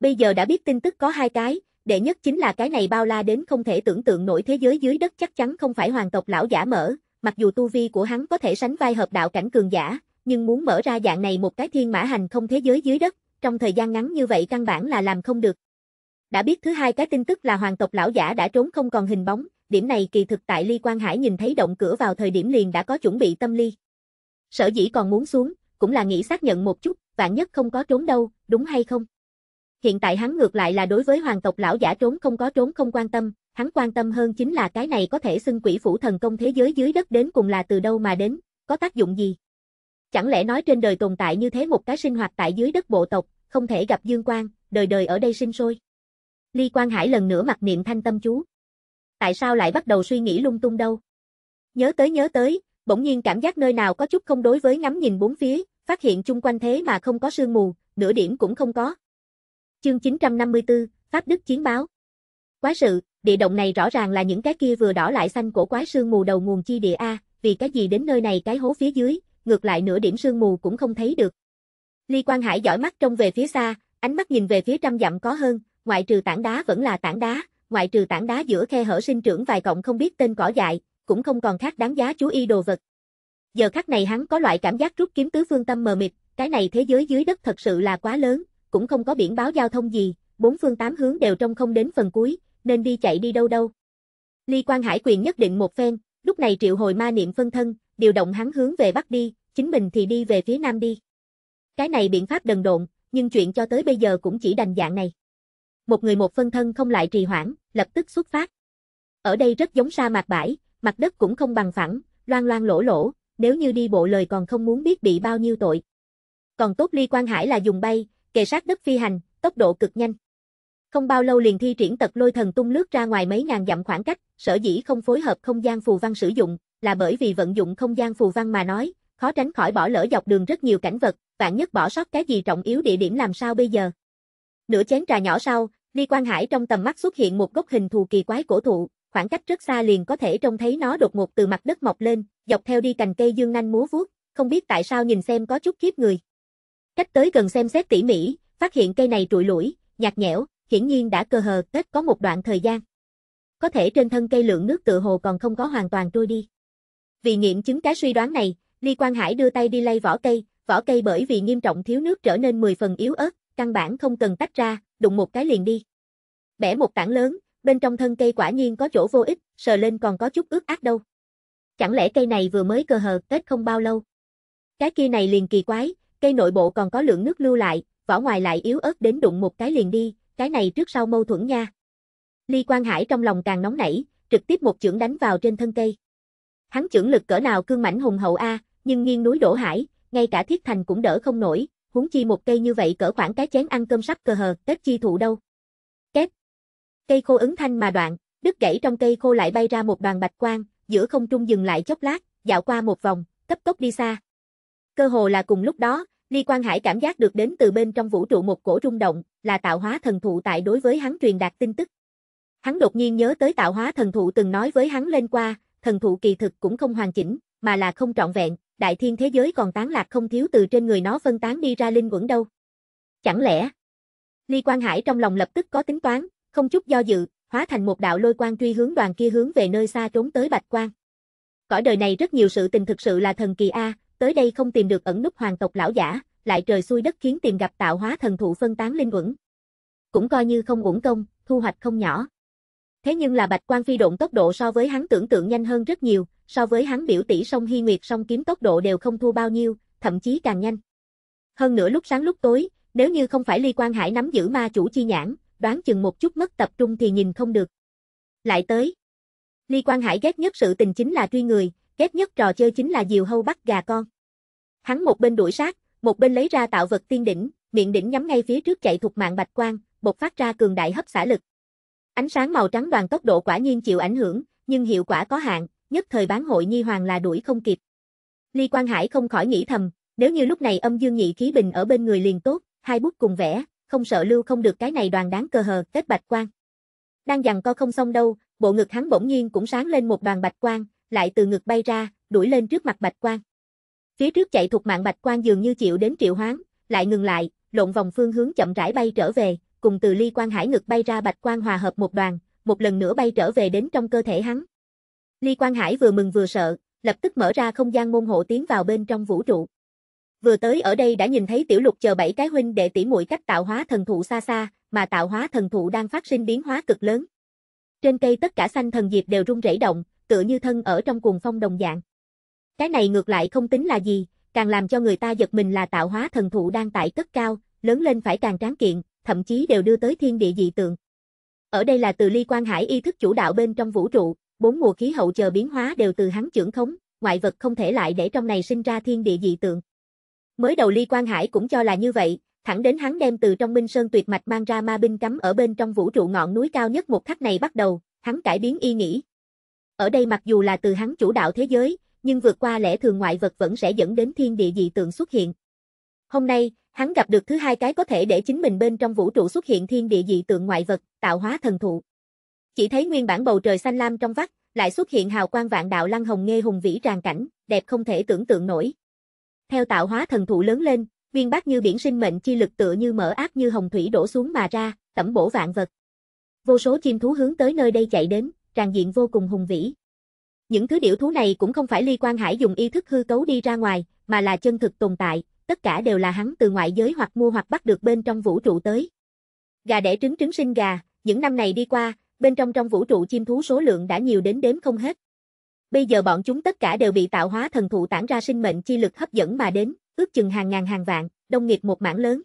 Speaker 1: Bây giờ đã biết tin tức có hai cái, đệ nhất chính là cái này bao la đến không thể tưởng tượng nổi thế giới dưới đất chắc chắn không phải hoàng tộc lão giả mở, mặc dù tu vi của hắn có thể sánh vai hợp đạo cảnh cường giả, nhưng muốn mở ra dạng này một cái thiên mã hành không thế giới dưới đất, trong thời gian ngắn như vậy căn bản là làm không được. Đã biết thứ hai cái tin tức là hoàng tộc lão giả đã trốn không còn hình bóng, điểm này kỳ thực tại Ly Quang Hải nhìn thấy động cửa vào thời điểm liền đã có chuẩn bị tâm lý. Sở dĩ còn muốn xuống, cũng là nghĩ xác nhận một chút, vạn nhất không có trốn đâu, đúng hay không? Hiện tại hắn ngược lại là đối với hoàng tộc lão giả trốn không có trốn không quan tâm, hắn quan tâm hơn chính là cái này có thể xưng quỷ phủ thần công thế giới dưới đất đến cùng là từ đâu mà đến, có tác dụng gì. Chẳng lẽ nói trên đời tồn tại như thế một cái sinh hoạt tại dưới đất bộ tộc, không thể gặp dương quan đời đời ở đây sinh sôi. Ly Quang Hải lần nữa mặc niệm thanh tâm chú. Tại sao lại bắt đầu suy nghĩ lung tung đâu? Nhớ tới nhớ tới, bỗng nhiên cảm giác nơi nào có chút không đối với ngắm nhìn bốn phía, phát hiện chung quanh thế mà không có sương mù, nửa điểm cũng không có, Chương 954, Pháp Đức Chiến Báo Quái sự, địa động này rõ ràng là những cái kia vừa đỏ lại xanh của quái sương mù đầu nguồn chi địa A, vì cái gì đến nơi này cái hố phía dưới, ngược lại nửa điểm sương mù cũng không thấy được. Ly Quang Hải dõi mắt trông về phía xa, ánh mắt nhìn về phía trăm dặm có hơn, ngoại trừ tảng đá vẫn là tảng đá, ngoại trừ tảng đá giữa khe hở sinh trưởng vài cọng không biết tên cỏ dại, cũng không còn khác đáng giá chú ý đồ vật. Giờ khắc này hắn có loại cảm giác rút kiếm tứ phương tâm mờ mịt, cái này thế giới dưới đất thật sự là quá lớn, cũng không có biển báo giao thông gì, bốn phương tám hướng đều trông không đến phần cuối, nên đi chạy đi đâu đâu. Ly Quan Hải quyền nhất định một phen, lúc này triệu hồi ma niệm phân thân, điều động hắn hướng về bắc đi, chính mình thì đi về phía nam đi. Cái này biện pháp đần độn, nhưng chuyện cho tới bây giờ cũng chỉ đành dạng này. Một người một phân thân không lại trì hoãn, lập tức xuất phát. Ở đây rất giống sa mạc bãi, mặt đất cũng không bằng phẳng, loang loang lỗ lỗ, nếu như đi bộ lời còn không muốn biết bị bao nhiêu tội. Còn tốt Ly Quang Hải là dùng bay, kề sát đất phi hành, tốc độ cực nhanh. Không bao lâu liền thi triển tật lôi thần tung lướt ra ngoài mấy ngàn dặm khoảng cách, sở dĩ không phối hợp không gian phù văn sử dụng, là bởi vì vận dụng không gian phù văn mà nói, khó tránh khỏi bỏ lỡ dọc đường rất nhiều cảnh vật, vạn nhất bỏ sót cái gì trọng yếu địa điểm làm sao bây giờ. Nửa chén trà nhỏ sau, Ly Quang Hải trong tầm mắt xuất hiện một gốc hình thù kỳ quái cổ thụ, khoảng cách rất xa liền có thể trông thấy nó đột ngột từ mặt đất mọc lên, dọc theo đi cành cây dương nhanh múa vuốt, không biết tại sao nhìn xem có chút kiếp người. Cách tới gần xem xét tỉ mỉ, phát hiện cây này trụi lủi, nhạt nhẽo, hiển nhiên đã cơ hờ tết có một đoạn thời gian. Có thể trên thân cây lượng nước tự hồ còn không có hoàn toàn trôi đi. Vì nghiệm chứng cái suy đoán này, Ly Quang Hải đưa tay đi lay vỏ cây, vỏ cây bởi vì nghiêm trọng thiếu nước trở nên 10 phần yếu ớt, căn bản không cần tách ra, đụng một cái liền đi. Bẻ một tảng lớn, bên trong thân cây quả nhiên có chỗ vô ích, sờ lên còn có chút ướt át đâu. Chẳng lẽ cây này vừa mới cơ hờ tết không bao lâu? Cái kia này liền kỳ quái, Cây nội bộ còn có lượng nước lưu lại, vỏ ngoài lại yếu ớt đến đụng một cái liền đi, cái này trước sau mâu thuẫn nha. Ly Quang Hải trong lòng càng nóng nảy, trực tiếp một chưởng đánh vào trên thân cây. Hắn chưởng lực cỡ nào cương mãnh hùng hậu a, nhưng nghiêng núi đổ hải, ngay cả thiết thành cũng đỡ không nổi, huống chi một cây như vậy cỡ khoảng cái chén ăn cơm sắp cơ hờ, tết chi thụ đâu. Két. Cây khô ứng thanh mà đoạn, đứt gãy trong cây khô lại bay ra một đoàn bạch quang, giữa không trung dừng lại chốc lát, dạo qua một vòng, cấp tốc đi xa. Cơ hồ là cùng lúc đó, Ly Quang Hải cảm giác được đến từ bên trong vũ trụ một cổ rung động, là tạo hóa thần thụ tại đối với hắn truyền đạt tin tức. Hắn đột nhiên nhớ tới tạo hóa thần thụ từng nói với hắn lên qua, thần thụ kỳ thực cũng không hoàn chỉnh, mà là không trọn vẹn, đại thiên thế giới còn tán lạc không thiếu từ trên người nó phân tán đi ra linh quẩn đâu. Chẳng lẽ? Ly Quang Hải trong lòng lập tức có tính toán, không chút do dự, hóa thành một đạo lôi quang truy hướng đoàn kia hướng về nơi xa trốn tới Bạch Quang. Cõi đời này rất nhiều sự tình thực sự là thần kỳ a, tới đây không tìm được ẩn nút hoàng tộc lão giả, lại trời xui đất khiến tìm gặp tạo hóa thần thụ phân tán linh uẩn. Cũng coi như không uổng công, thu hoạch không nhỏ. Thế nhưng là Bạch Quan phi độn tốc độ so với hắn tưởng tượng nhanh hơn rất nhiều, so với hắn biểu tỷ song Hy Nguyệt song kiếm tốc độ đều không thua bao nhiêu, thậm chí càng nhanh. Hơn nữa lúc sáng lúc tối, nếu như không phải Ly Quan Hải nắm giữ ma chủ chi nhãn, đoán chừng một chút mất tập trung thì nhìn không được. Lại tới. Ly Quan Hải ghét nhất sự tình chính là truy người, ghét nhất trò chơi chính là diều hâu bắt gà con. Hắn một bên đuổi sát, một bên lấy ra tạo vật tiên đỉnh, miệng đỉnh nhắm ngay phía trước chạy thuộc mạng bạch quang, bộc phát ra cường đại hấp xả lực. Ánh sáng màu trắng đoàn tốc độ quả nhiên chịu ảnh hưởng, nhưng hiệu quả có hạn, nhất thời bán hội nhi hoàng là đuổi không kịp. Ly Quang Hải không khỏi nghĩ thầm, nếu như lúc này âm dương nhị khí bình ở bên người liền tốt, hai bút cùng vẽ, không sợ lưu không được cái này đoàn đáng cơ hờ kết bạch quang. Đang dằn co không xong đâu, bộ ngực hắn bỗng nhiên cũng sáng lên một đoàn bạch quang, lại từ ngực bay ra, đuổi lên trước mặt Bạch Quan. Phía trước chạy thuộc mạng Bạch Quan dường như chịu đến triệu hoán, lại ngừng lại, lộn vòng phương hướng chậm rãi bay trở về, cùng từ ly quan hải ngực bay ra Bạch Quan hòa hợp một đoàn, một lần nữa bay trở về đến trong cơ thể hắn. Ly Quan Hải vừa mừng vừa sợ, lập tức mở ra không gian môn hộ tiến vào bên trong vũ trụ. Vừa tới ở đây đã nhìn thấy Tiểu Lục chờ bảy cái huynh đệ tỉ muội cách tạo hóa thần thụ xa xa, mà tạo hóa thần thụ đang phát sinh biến hóa cực lớn. Trên cây tất cả xanh thần diệp đều rung rẩy động, tựa như thân ở trong cuồng phong đồng dạng. Cái này ngược lại không tính là gì, càng làm cho người ta giật mình là tạo hóa thần thụ đang tại cất cao, lớn lên phải càng tráng kiện, thậm chí đều đưa tới thiên địa dị tượng. Ở đây là từ ly quan hải ý thức chủ đạo bên trong vũ trụ, bốn mùa khí hậu chờ biến hóa đều từ hắn trưởng khống, ngoại vật không thể lại để trong này sinh ra thiên địa dị tượng. Mới đầu ly quan hải cũng cho là như vậy, thẳng đến hắn đem từ trong minh sơn tuyệt mạch mang ra ma binh cắm ở bên trong vũ trụ ngọn núi cao nhất một khắc này bắt đầu, hắn cải biến ý nghĩ, ở đây mặc dù là từ hắn chủ đạo thế giới, nhưng vượt qua lẽ thường ngoại vật vẫn sẽ dẫn đến thiên địa dị tượng xuất hiện. Hôm nay, hắn gặp được thứ hai cái có thể để chính mình bên trong vũ trụ xuất hiện thiên địa dị tượng ngoại vật, tạo hóa thần thụ. Chỉ thấy nguyên bản bầu trời xanh lam trong vắt, lại xuất hiện hào quang vạn đạo lăng hồng nghe hùng vĩ tràn cảnh, đẹp không thể tưởng tượng nổi. Theo tạo hóa thần thụ lớn lên, viên bát như biển sinh mệnh chi lực tựa như mở ác như hồng thủy đổ xuống mà ra, tẩm bổ vạn vật. Vô số chim thú hướng tới nơi đây chạy đến, tràn diện vô cùng hùng vĩ. Những thứ điểu thú này cũng không phải Ly Quan Hải dùng ý thức hư cấu đi ra ngoài, mà là chân thực tồn tại, tất cả đều là hắn từ ngoại giới hoặc mua hoặc bắt được bên trong vũ trụ tới. Gà đẻ trứng trứng sinh gà, những năm này đi qua, bên trong trong vũ trụ chim thú số lượng đã nhiều đến đếm không hết. Bây giờ bọn chúng tất cả đều bị tạo hóa thần thụ tản ra sinh mệnh chi lực hấp dẫn mà đến, ước chừng hàng ngàn hàng vạn, đông nghiệp một mảng lớn.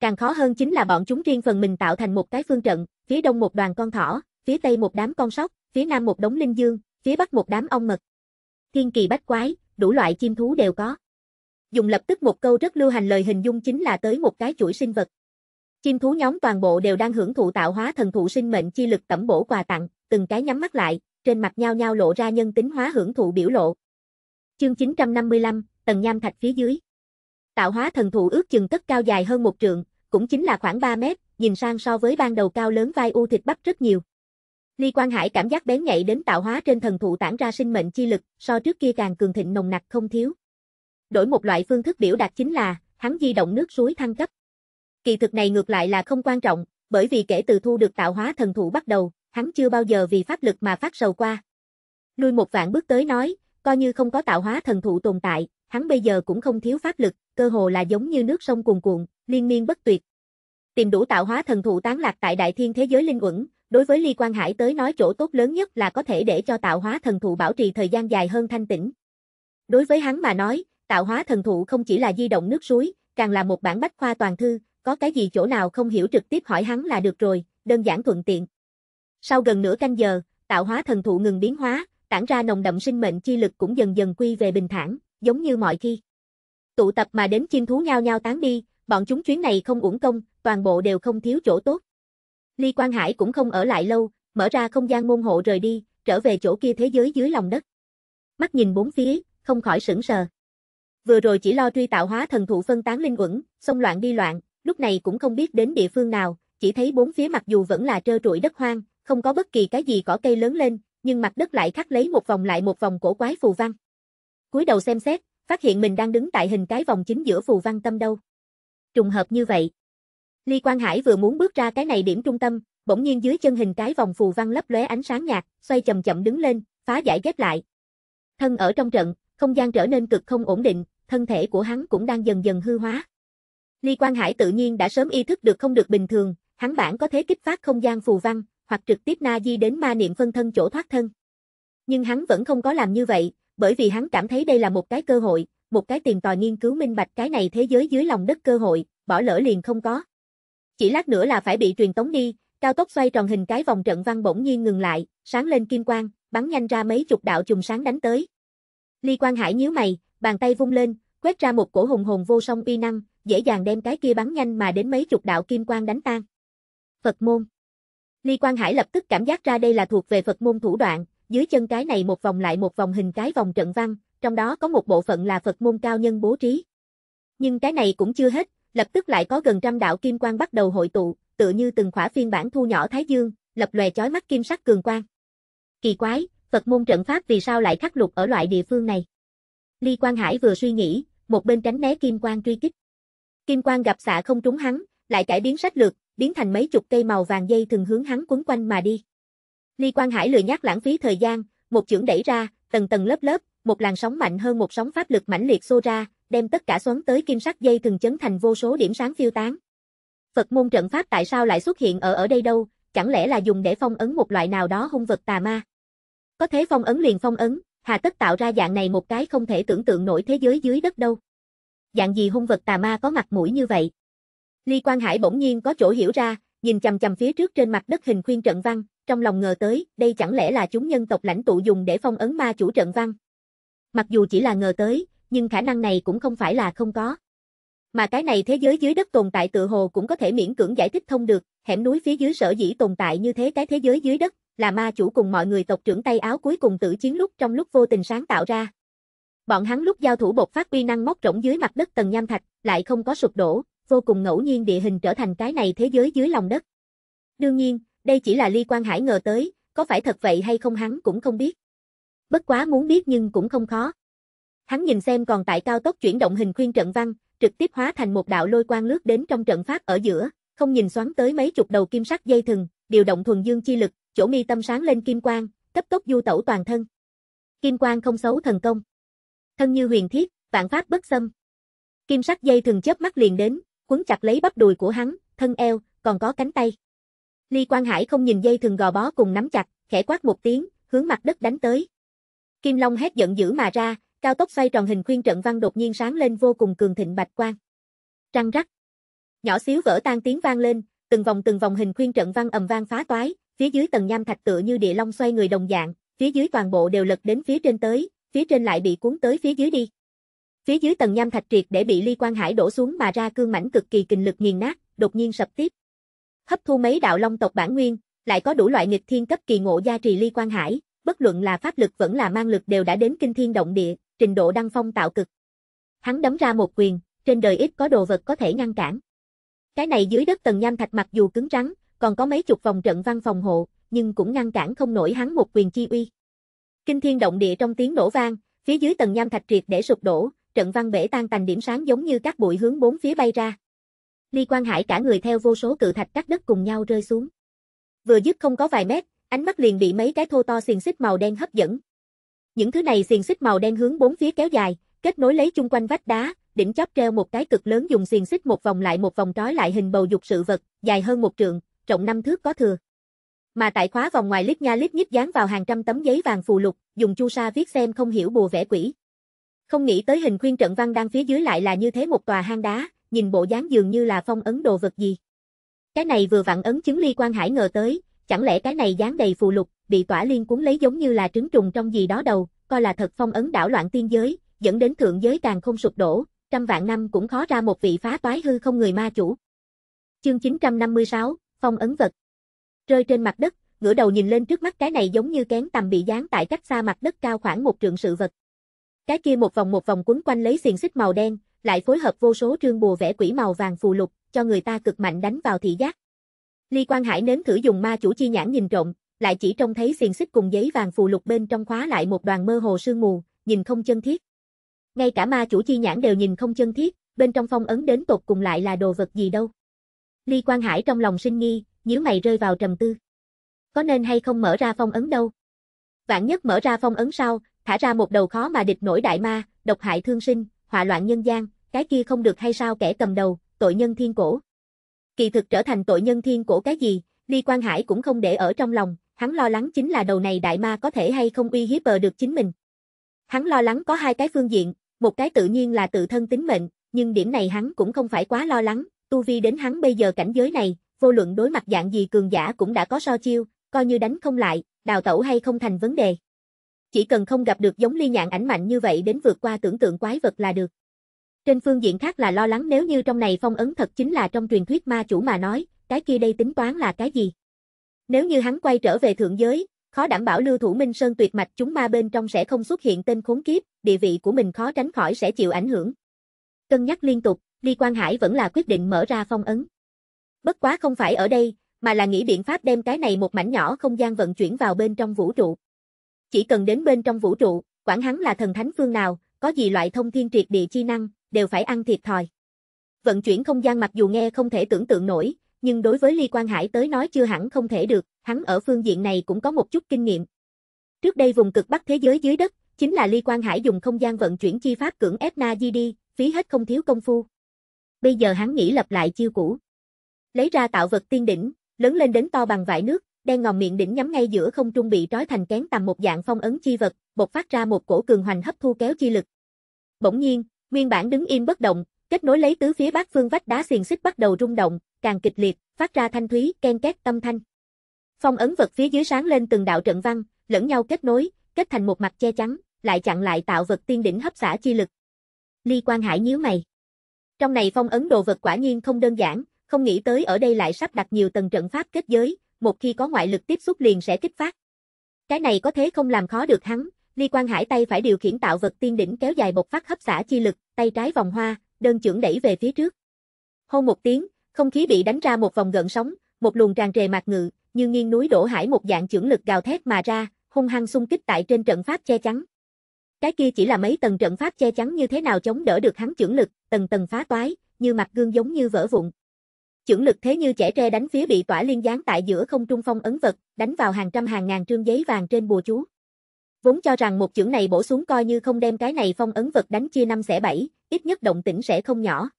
Speaker 1: Càng khó hơn chính là bọn chúng riêng phần mình tạo thành một cái phương trận, phía đông một đoàn con thỏ, phía tây một đám con sóc, phía nam một đống linh dương, phía bắc một đám ong mật. Thiên kỳ bách quái, đủ loại chim thú đều có. Dùng lập tức một câu rất lưu hành lời hình dung chính là tới một cái chuỗi sinh vật. Chim thú nhóm toàn bộ đều đang hưởng thụ tạo hóa thần thụ sinh mệnh chi lực tẩm bổ quà tặng, từng cái nhắm mắt lại, trên mặt nhau nhau lộ ra nhân tính hóa hưởng thụ biểu lộ. Chương 955, tầng nham thạch phía dưới. Tạo hóa thần thụ ước chừng tất cao dài hơn một trượng, cũng chính là khoảng 3 mét, nhìn sang so với ban đầu cao lớn vai u thịt bắp rất nhiều. Ly Quang Hải cảm giác bén nhạy đến tạo hóa trên thần thụ tản ra sinh mệnh chi lực, so trước kia càng cường thịnh nồng nặc không thiếu. Đổi một loại phương thức biểu đạt chính là, hắn di động nước suối thăng cấp. Kỳ thực này ngược lại là không quan trọng, bởi vì kể từ thu được tạo hóa thần thụ bắt đầu, hắn chưa bao giờ vì pháp lực mà phát sầu qua. Lui một vạn bước tới nói, coi như không có tạo hóa thần thụ tồn tại, hắn bây giờ cũng không thiếu pháp lực, cơ hồ là giống như nước sông cuồn cuộn, liên miên bất tuyệt. Tìm đủ tạo hóa thần thụ tán lạc tại đại thiên thế giới linh uẩn, Đối với Ly Quan Hải tới nói chỗ tốt lớn nhất là có thể để cho tạo hóa thần thụ bảo trì thời gian dài hơn thanh tĩnh. Đối với hắn mà nói, tạo hóa thần thụ không chỉ là di động nước suối, càng là một bản bách khoa toàn thư, có cái gì chỗ nào không hiểu trực tiếp hỏi hắn là được rồi, đơn giản thuận tiện. Sau gần nửa canh giờ, tạo hóa thần thụ ngừng biến hóa, tản ra nồng đậm sinh mệnh chi lực cũng dần dần quy về bình thản, giống như mọi khi. Tụ tập mà đến chim thú nhao nhao tán đi, bọn chúng chuyến này không uổng công, toàn bộ đều không thiếu chỗ tốt. Ly Quang Hải cũng không ở lại lâu, mở ra không gian môn hộ rời đi, trở về chỗ kia thế giới dưới lòng đất. Mắt nhìn bốn phía, không khỏi sửng sờ. Vừa rồi chỉ lo truy tạo hóa thần thụ phân tán linh uẩn, xông loạn đi loạn, lúc này cũng không biết đến địa phương nào, chỉ thấy bốn phía mặc dù vẫn là trơ trụi đất hoang, không có bất kỳ cái gì cỏ cây lớn lên, nhưng mặt đất lại khắc lấy một vòng lại một vòng cổ quái phù văn. Cúi đầu xem xét, phát hiện mình đang đứng tại hình cái vòng chính giữa phù văn tâm đâu. Trùng hợp như vậy. Ly Quang Hải vừa muốn bước ra cái này điểm trung tâm, bỗng nhiên dưới chân hình cái vòng phù văn lấp lóe ánh sáng nhạt, xoay chậm chậm đứng lên, phá giải ghép lại. Thân ở trong trận, không gian trở nên cực không ổn định, thân thể của hắn cũng đang dần dần hư hóa. Ly Quang Hải tự nhiên đã sớm ý thức được không được bình thường, hắn bản có thế kích phát không gian phù văn, hoặc trực tiếp na di đến ma niệm phân thân chỗ thoát thân. Nhưng hắn vẫn không có làm như vậy, bởi vì hắn cảm thấy đây là một cái cơ hội, một cái tiền tòi nghiên cứu minh bạch cái này thế giới dưới lòng đất cơ hội, bỏ lỡ liền không có. Chỉ lát nữa là phải bị truyền tống đi, cao tốc xoay tròn hình cái vòng trận văn bỗng nhiên ngừng lại, sáng lên kim quang, bắn nhanh ra mấy chục đạo chùm sáng đánh tới. Ly Quang Hải nhíu mày, bàn tay vung lên, quét ra một cổ hùng hồn vô song uy năng, dễ dàng đem cái kia bắn nhanh mà đến mấy chục đạo kim quang đánh tan. Phật môn. Ly Quang Hải lập tức cảm giác ra đây là thuộc về Phật môn thủ đoạn, dưới chân cái này một vòng lại một vòng hình cái vòng trận văn, trong đó có một bộ phận là Phật môn cao nhân bố trí. Nhưng cái này cũng chưa hết, lập tức lại có gần trăm đạo kim quang bắt đầu hội tụ, tựa như từng khỏa phiên bản thu nhỏ Thái Dương, lập lòe chói mắt kim sắc cường quang. Kỳ quái, Phật môn trận pháp vì sao lại khắc lục ở loại địa phương này? Ly Quang Hải vừa suy nghĩ, một bên tránh né kim quang truy kích. Kim quang gặp xạ không trúng hắn, lại cải biến sách lược, biến thành mấy chục cây màu vàng dây thường hướng hắn quấn quanh mà đi. Ly Quang Hải lười nhắc lãng phí thời gian, một chưởng đẩy ra, tầng tầng lớp lớp, một làn sóng mạnh hơn một sóng pháp lực mãnh liệt xô ra, đem tất cả xoắn tới kim sắc dây thường chấn thành vô số điểm sáng phiêu tán. Phật môn trận pháp tại sao lại xuất hiện ở ở đây đâu, chẳng lẽ là dùng để phong ấn một loại nào đó hung vật tà ma? Có thế phong ấn liền phong ấn, hà tất tạo ra dạng này một cái không thể tưởng tượng nổi thế giới dưới đất đâu. Dạng gì hung vật tà ma có mặt mũi như vậy? Ly Quang Hải bỗng nhiên có chỗ hiểu ra, nhìn chằm chằm phía trước trên mặt đất hình khuyên trận văn, trong lòng ngờ tới, đây chẳng lẽ là chúng nhân tộc lãnh tụ dùng để phong ấn ma chủ trận văn. Mặc dù chỉ là ngờ tới, nhưng khả năng này cũng không phải là không có. Mà cái này thế giới dưới đất tồn tại tự hồ cũng có thể miễn cưỡng giải thích thông được, hẻm núi phía dưới sở dĩ tồn tại như thế cái thế giới dưới đất, là ma chủ cùng mọi người tộc trưởng tay áo cuối cùng tử chiến lúc trong lúc vô tình sáng tạo ra. Bọn hắn lúc giao thủ bột phát uy năng móc rỗng dưới mặt đất tầng nham thạch, lại không có sụp đổ, vô cùng ngẫu nhiên địa hình trở thành cái này thế giới dưới lòng đất. Đương nhiên, đây chỉ là Ly quan Hải ngờ tới, có phải thật vậy hay không hắn cũng không biết. Bất quá muốn biết nhưng cũng không khó. Hắn nhìn xem còn tại cao tốc chuyển động hình khuyên trận văn, trực tiếp hóa thành một đạo lôi quang lướt đến trong trận pháp ở giữa, không nhìn xoắn tới mấy chục đầu kim sắc dây thừng, điều động thuần dương chi lực, chỗ mi tâm sáng lên kim quang, cấp tốc du tẩu toàn thân. Kim quang không xấu thần công. Thân như huyền thiết, vạn pháp bất xâm. Kim sắc dây thừng chớp mắt liền đến, quấn chặt lấy bắp đùi của hắn, thân eo, còn có cánh tay. Ly Quang Hải không nhìn dây thừng gò bó cùng nắm chặt, khẽ quát một tiếng, hướng mặt đất đánh tới. Kim Long hét giận dữ mà ra, Cao tốc xoay tròn hình khuyên trận văn đột nhiên sáng lên vô cùng cường thịnh bạch quang. Trăng rắc. Nhỏ xíu vỡ tan tiếng vang lên, từng vòng từng vòng hình khuyên trận văn ầm vang phá toái, phía dưới tầng nham thạch tựa như địa long xoay người đồng dạng, phía dưới toàn bộ đều lật đến phía trên tới, phía trên lại bị cuốn tới phía dưới đi. Phía dưới tầng nham thạch triệt để bị ly quan hải đổ xuống mà ra cương mảnh cực kỳ kinh lực nghiền nát, đột nhiên sập tiếp. Hấp thu mấy đạo long tộc bản nguyên, lại có đủ loại nghịch thiên cấp kỳ ngộ gia trì ly quan hải, bất luận là pháp lực vẫn là mang lực đều đã đến kinh thiên động địa, trình độ đăng phong tạo cực. Hắn đấm ra một quyền, trên đời ít có đồ vật có thể ngăn cản. Cái này dưới đất tầng nham thạch mặc dù cứng rắn, còn có mấy chục vòng trận văn phòng hộ, nhưng cũng ngăn cản không nổi hắn một quyền chi uy. Kinh thiên động địa trong tiếng nổ vang, phía dưới tầng nham thạch triệt để sụp đổ, trận văn bể tan thành điểm sáng giống như các bụi hướng bốn phía bay ra. Ly Quang Hải cả người theo vô số cự thạch cắt đất cùng nhau rơi xuống. Vừa dứt không có vài mét, ánh mắt liền bị mấy cái thô to xiềng xích màu đen hấp dẫn, những thứ này xiềng xích màu đen hướng bốn phía kéo dài, kết nối lấy chung quanh vách đá, đỉnh chóp treo một cái cực lớn dùng xiềng xích một vòng lại một vòng trói lại hình bầu dục sự vật, dài hơn một trượng, rộng năm thước có thừa. Mà tại khóa vòng ngoài lít nha lít nhít dán vào hàng trăm tấm giấy vàng phù lục, dùng chu sa viết xem không hiểu bùa vẽ quỷ. Không nghĩ tới hình khuyên trận văn đang phía dưới lại là như thế một tòa hang đá, nhìn bộ dáng dường như là phong ấn đồ vật gì. Cái này vừa vặn ấn chứng ly quan hải ngờ tới, chẳng lẽ cái này dán đầy phù lục, bị tỏa liên cuốn lấy giống như là trứng trùng trong gì đó đầu, coi là thật phong ấn đảo loạn tiên giới, dẫn đến thượng giới càng không sụp đổ, trăm vạn năm cũng khó ra một vị phá toái hư không người ma chủ. Chương 956, phong ấn vật. Rơi trên mặt đất, ngửa đầu nhìn lên trước mắt cái này giống như kén tầm bị dán tại cách xa mặt đất cao khoảng một trượng sự vật. Cái kia một vòng một vòng quấn quanh lấy xiềng xích màu đen, lại phối hợp vô số trương bùa vẽ quỷ màu vàng phù lục, cho người ta cực mạnh đánh vào thị giác. Ly Quang Hải nếm thử dùng ma chủ chi nhãn nhìn trộm, lại chỉ trông thấy xiềng xích cùng giấy vàng phù lục bên trong khóa lại một đoàn mơ hồ sương mù, nhìn không chân thiết. Ngay cả ma chủ chi nhãn đều nhìn không chân thiết, bên trong phong ấn đến tột cùng lại là đồ vật gì đâu. Ly Quang Hải trong lòng sinh nghi, nhíu mày rơi vào trầm tư. Có nên hay không mở ra phong ấn đâu? Vạn nhất mở ra phong ấn sau, thả ra một đầu khó mà địch nổi đại ma, độc hại thương sinh, họa loạn nhân gian, cái kia không được hay sao kẻ cầm đầu, tội nhân thiên cổ. Kỳ thực trở thành tội nhân thiên cổ cái gì, Ly Quang Hải cũng không để ở trong lòng, Hắn lo lắng chính là đầu này đại ma có thể hay không uy hiếp bờ được chính mình. Hắn lo lắng có hai cái phương diện, một cái tự nhiên là tự thân tính mệnh, nhưng điểm này hắn cũng không phải quá lo lắng, tu vi đến hắn bây giờ cảnh giới này, vô luận đối mặt dạng gì cường giả cũng đã có so chiêu, coi như đánh không lại, đào tẩu hay không thành vấn đề. Chỉ cần không gặp được giống ly nhạn ảnh mạnh như vậy đến vượt qua tưởng tượng quái vật là được. Trên phương diện khác là lo lắng nếu như trong này phong ấn thật chính là trong truyền thuyết ma chủ mà nói, cái kia đây tính toán là cái gì? Nếu như hắn quay trở về thượng giới, khó đảm bảo lưu thủ Minh Sơn tuyệt mạch chúng ma bên trong sẽ không xuất hiện tên khốn kiếp, địa vị của mình khó tránh khỏi sẽ chịu ảnh hưởng. Cân nhắc liên tục, Ly Quang Hải vẫn là quyết định mở ra phong ấn. Bất quá không phải ở đây, mà là nghĩ biện pháp đem cái này một mảnh nhỏ không gian vận chuyển vào bên trong vũ trụ. Chỉ cần đến bên trong vũ trụ, quản hắn là thần thánh phương nào, có gì loại thông thiên triệt địa chi năng, đều phải ăn thiệt thòi. Vận chuyển không gian mặc dù nghe không thể tưởng tượng nổi, nhưng đối với Ly Quang Hải tới nói chưa hẳn không thể được, hắn ở phương diện này cũng có một chút kinh nghiệm. Trước đây vùng cực bắc thế giới dưới đất, chính là Ly Quang Hải dùng không gian vận chuyển chi pháp cưỡng ép Na Di đi, phí hết không thiếu công phu. Bây giờ hắn nghĩ lập lại chiêu cũ. Lấy ra tạo vật tiên đỉnh, lớn lên đến to bằng vải nước, đen ngòm miệng đỉnh nhắm ngay giữa không trung bị trói thành kén tầm một dạng phong ấn chi vật, bộc phát ra một cổ cường hoành hấp thu kéo chi lực. Bỗng nhiên, nguyên bản đứng im bất động, kết nối lấy tứ phía bát phương vách đá xiềng xích bắt đầu rung động, càng kịch liệt, phát ra thanh thúy ken két tâm thanh. Phong ấn vật phía dưới sáng lên từng đạo trận văn, lẫn nhau kết nối, kết thành một mặt che chắn, lại chặn lại tạo vật tiên đỉnh hấp xả chi lực. Ly Quan Hải nhíu mày. Trong này phong ấn đồ vật quả nhiên không đơn giản, không nghĩ tới ở đây lại sắp đặt nhiều tầng trận pháp kết giới, một khi có ngoại lực tiếp xúc liền sẽ kích phát. Cái này có thế không làm khó được hắn, Ly Quan Hải tay phải điều khiển tạo vật tiên đỉnh kéo dài bộc phát hấp xả chi lực, tay trái vòng hoa, đơn trưởng đẩy về phía trước. Hôn một tiếng, không khí bị đánh ra một vòng gợn sóng, một luồng tràn trề mạc ngự, như nghiêng núi đổ hải một dạng trưởng lực gào thét mà ra, hung hăng xung kích tại trên trận pháp che chắn. Cái kia chỉ là mấy tầng trận pháp che chắn như thế nào chống đỡ được hắn trưởng lực, tầng tầng phá toái, như mặt gương giống như vỡ vụn. Chưởng lực thế như trẻ tre đánh phía bị tỏa liên gián tại giữa không trung phong ấn vật, đánh vào hàng trăm hàng ngàn trương giấy vàng trên bùa chú vốn cho rằng một chưởng này bổ xuống coi như không đem cái này phong ấn vật đánh chia năm xẻ bảy, ít nhất động tĩnh sẽ không nhỏ.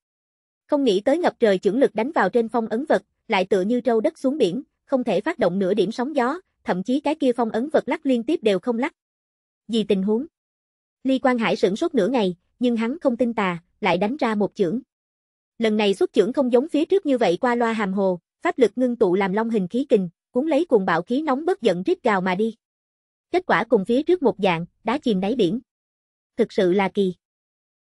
Speaker 1: Không nghĩ tới ngập trời chưởng lực đánh vào trên phong ấn vật, lại tựa như trâu đất xuống biển, không thể phát động nửa điểm sóng gió, thậm chí cái kia phong ấn vật lắc liên tiếp đều không lắc. Vì tình huống? Ly Quang Hải sửng sốt nửa ngày, nhưng hắn không tin tà, lại đánh ra một chưởng. Lần này xuất chưởng không giống phía trước như vậy qua loa hàm hồ, pháp lực ngưng tụ làm long hình khí kình, cuốn lấy cuồng bạo khí nóng bất giận rít gào mà đi kết quả cùng phía trước một dạng, đá chìm đáy biển. Thực sự là kỳ.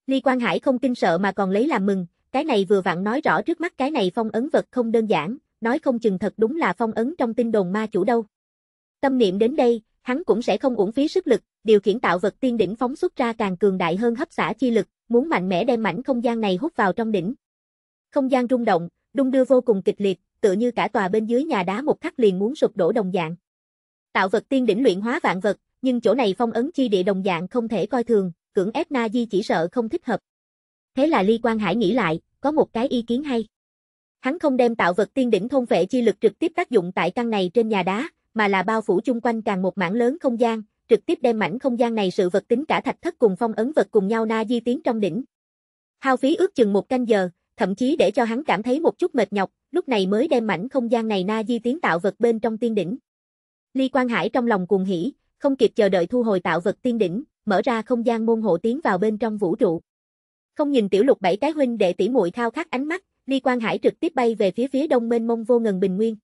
Speaker 1: Ly Quang Hải không kinh sợ mà còn lấy làm mừng, cái này vừa vặn nói rõ trước mắt cái này phong ấn vật không đơn giản, nói không chừng thật đúng là phong ấn trong tinh đồn ma chủ đâu. Tâm niệm đến đây, hắn cũng sẽ không uổng phí sức lực, điều khiển tạo vật tiên đỉnh phóng xuất ra càng cường đại hơn hấp xả chi lực, muốn mạnh mẽ đem mảnh không gian này hút vào trong đỉnh. Không gian rung động, đung đưa vô cùng kịch liệt, tựa như cả tòa bên dưới nhà đá một khắc liền muốn sụp đổ đồng dạng. Tạo vật tiên đỉnh luyện hóa vạn vật, nhưng chỗ này phong ấn chi địa đồng dạng không thể coi thường, cưỡng ép Na Di chỉ sợ không thích hợp. Thế là Ly Quang Hải nghĩ lại, có một cái ý kiến hay. Hắn không đem tạo vật tiên đỉnh thôn vệ chi lực trực tiếp tác dụng tại căn này trên nhà đá, mà là bao phủ chung quanh càng một mảng lớn không gian, trực tiếp đem mảnh không gian này sự vật tính cả thạch thất cùng phong ấn vật cùng nhau Na Di tiến trong đỉnh. Hao phí ước chừng một canh giờ, thậm chí để cho hắn cảm thấy một chút mệt nhọc, lúc này mới đem mảnh không gian này Na Di tiến tạo vật bên trong tiên đỉnh. Ly Quang Hải trong lòng cuồng hỉ, không kịp chờ đợi thu hồi tạo vật tiên đỉnh, mở ra không gian môn hộ tiến vào bên trong vũ trụ. Không nhìn tiểu lục bảy cái huynh đệ tỉ muội thao khát ánh mắt, Ly Quang Hải trực tiếp bay về phía phía đông mênh mông vô ngần bình nguyên.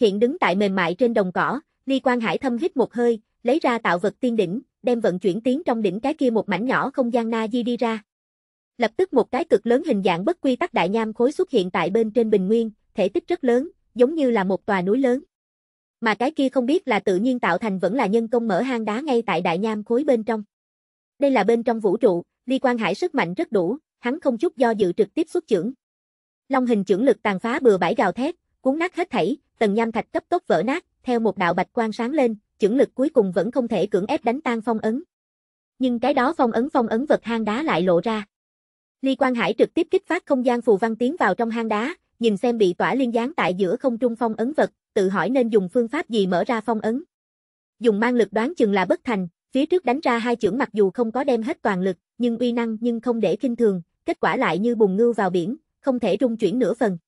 Speaker 1: Hiện đứng tại mềm mại trên đồng cỏ, Ly Quang Hải thâm hít một hơi, lấy ra tạo vật tiên đỉnh, đem vận chuyển tiến trong đỉnh cái kia một mảnh nhỏ không gian na di đi ra. Lập tức một cái cực lớn hình dạng bất quy tắc đại nham khối xuất hiện tại bên trên bình nguyên, thể tích rất lớn, giống như là một tòa núi lớn mà cái kia không biết là tự nhiên tạo thành vẫn là nhân công mở hang đá ngay tại đại nham khối bên trong. Đây là bên trong vũ trụ, Ly Quang Hải sức mạnh rất đủ, hắn không chút do dự trực tiếp xuất chưởng. Long hình chưởng lực tàn phá bừa bãi gào thét, cuốn nát hết thảy, tầng nham thạch cấp tốc vỡ nát, theo một đạo bạch quang sáng lên, chưởng lực cuối cùng vẫn không thể cưỡng ép đánh tan phong ấn. Nhưng cái đó phong ấn phong ấn vật hang đá lại lộ ra. Ly Quang Hải trực tiếp kích phát không gian phù văn tiến vào trong hang đá, nhìn xem bị tỏa liên gián tại giữa không trung phong ấn vật, tự hỏi nên dùng phương pháp gì mở ra phong ấn. Dùng mang lực đoán chừng là bất thành, phía trước đánh ra hai chưởng mặc dù không có đem hết toàn lực, nhưng uy năng nhưng không để kinh thường, kết quả lại như bùng ngư vào biển, không thể rung chuyển nửa phần.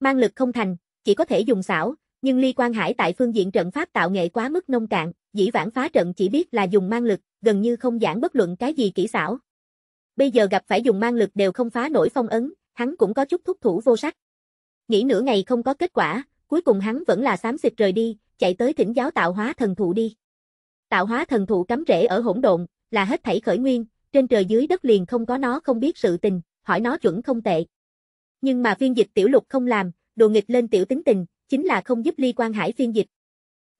Speaker 1: Mang lực không thành, chỉ có thể dùng xảo, nhưng Ly Quang Hải tại phương diện trận pháp tạo nghệ quá mức nông cạn, dĩ vãng phá trận chỉ biết là dùng mang lực, gần như không giảng bất luận cái gì kỹ xảo. Bây giờ gặp phải dùng mang lực đều không phá nổi phong ấn, hắn cũng có chút thúc thủ vô sắc. Nghĩ nửa ngày không có kết quả, cuối cùng hắn vẫn là xám xịt rời đi, chạy tới thỉnh giáo tạo hóa thần thụ đi. Tạo hóa thần thụ cắm rễ ở hỗn độn, là hết thảy khởi nguyên, trên trời dưới đất liền không có nó không biết sự tình, hỏi nó chuẩn không tệ. Nhưng mà phiên dịch tiểu lục không làm, đồ nghịch lên tiểu tính tình, chính là không giúp Ly Quang Hải phiên dịch.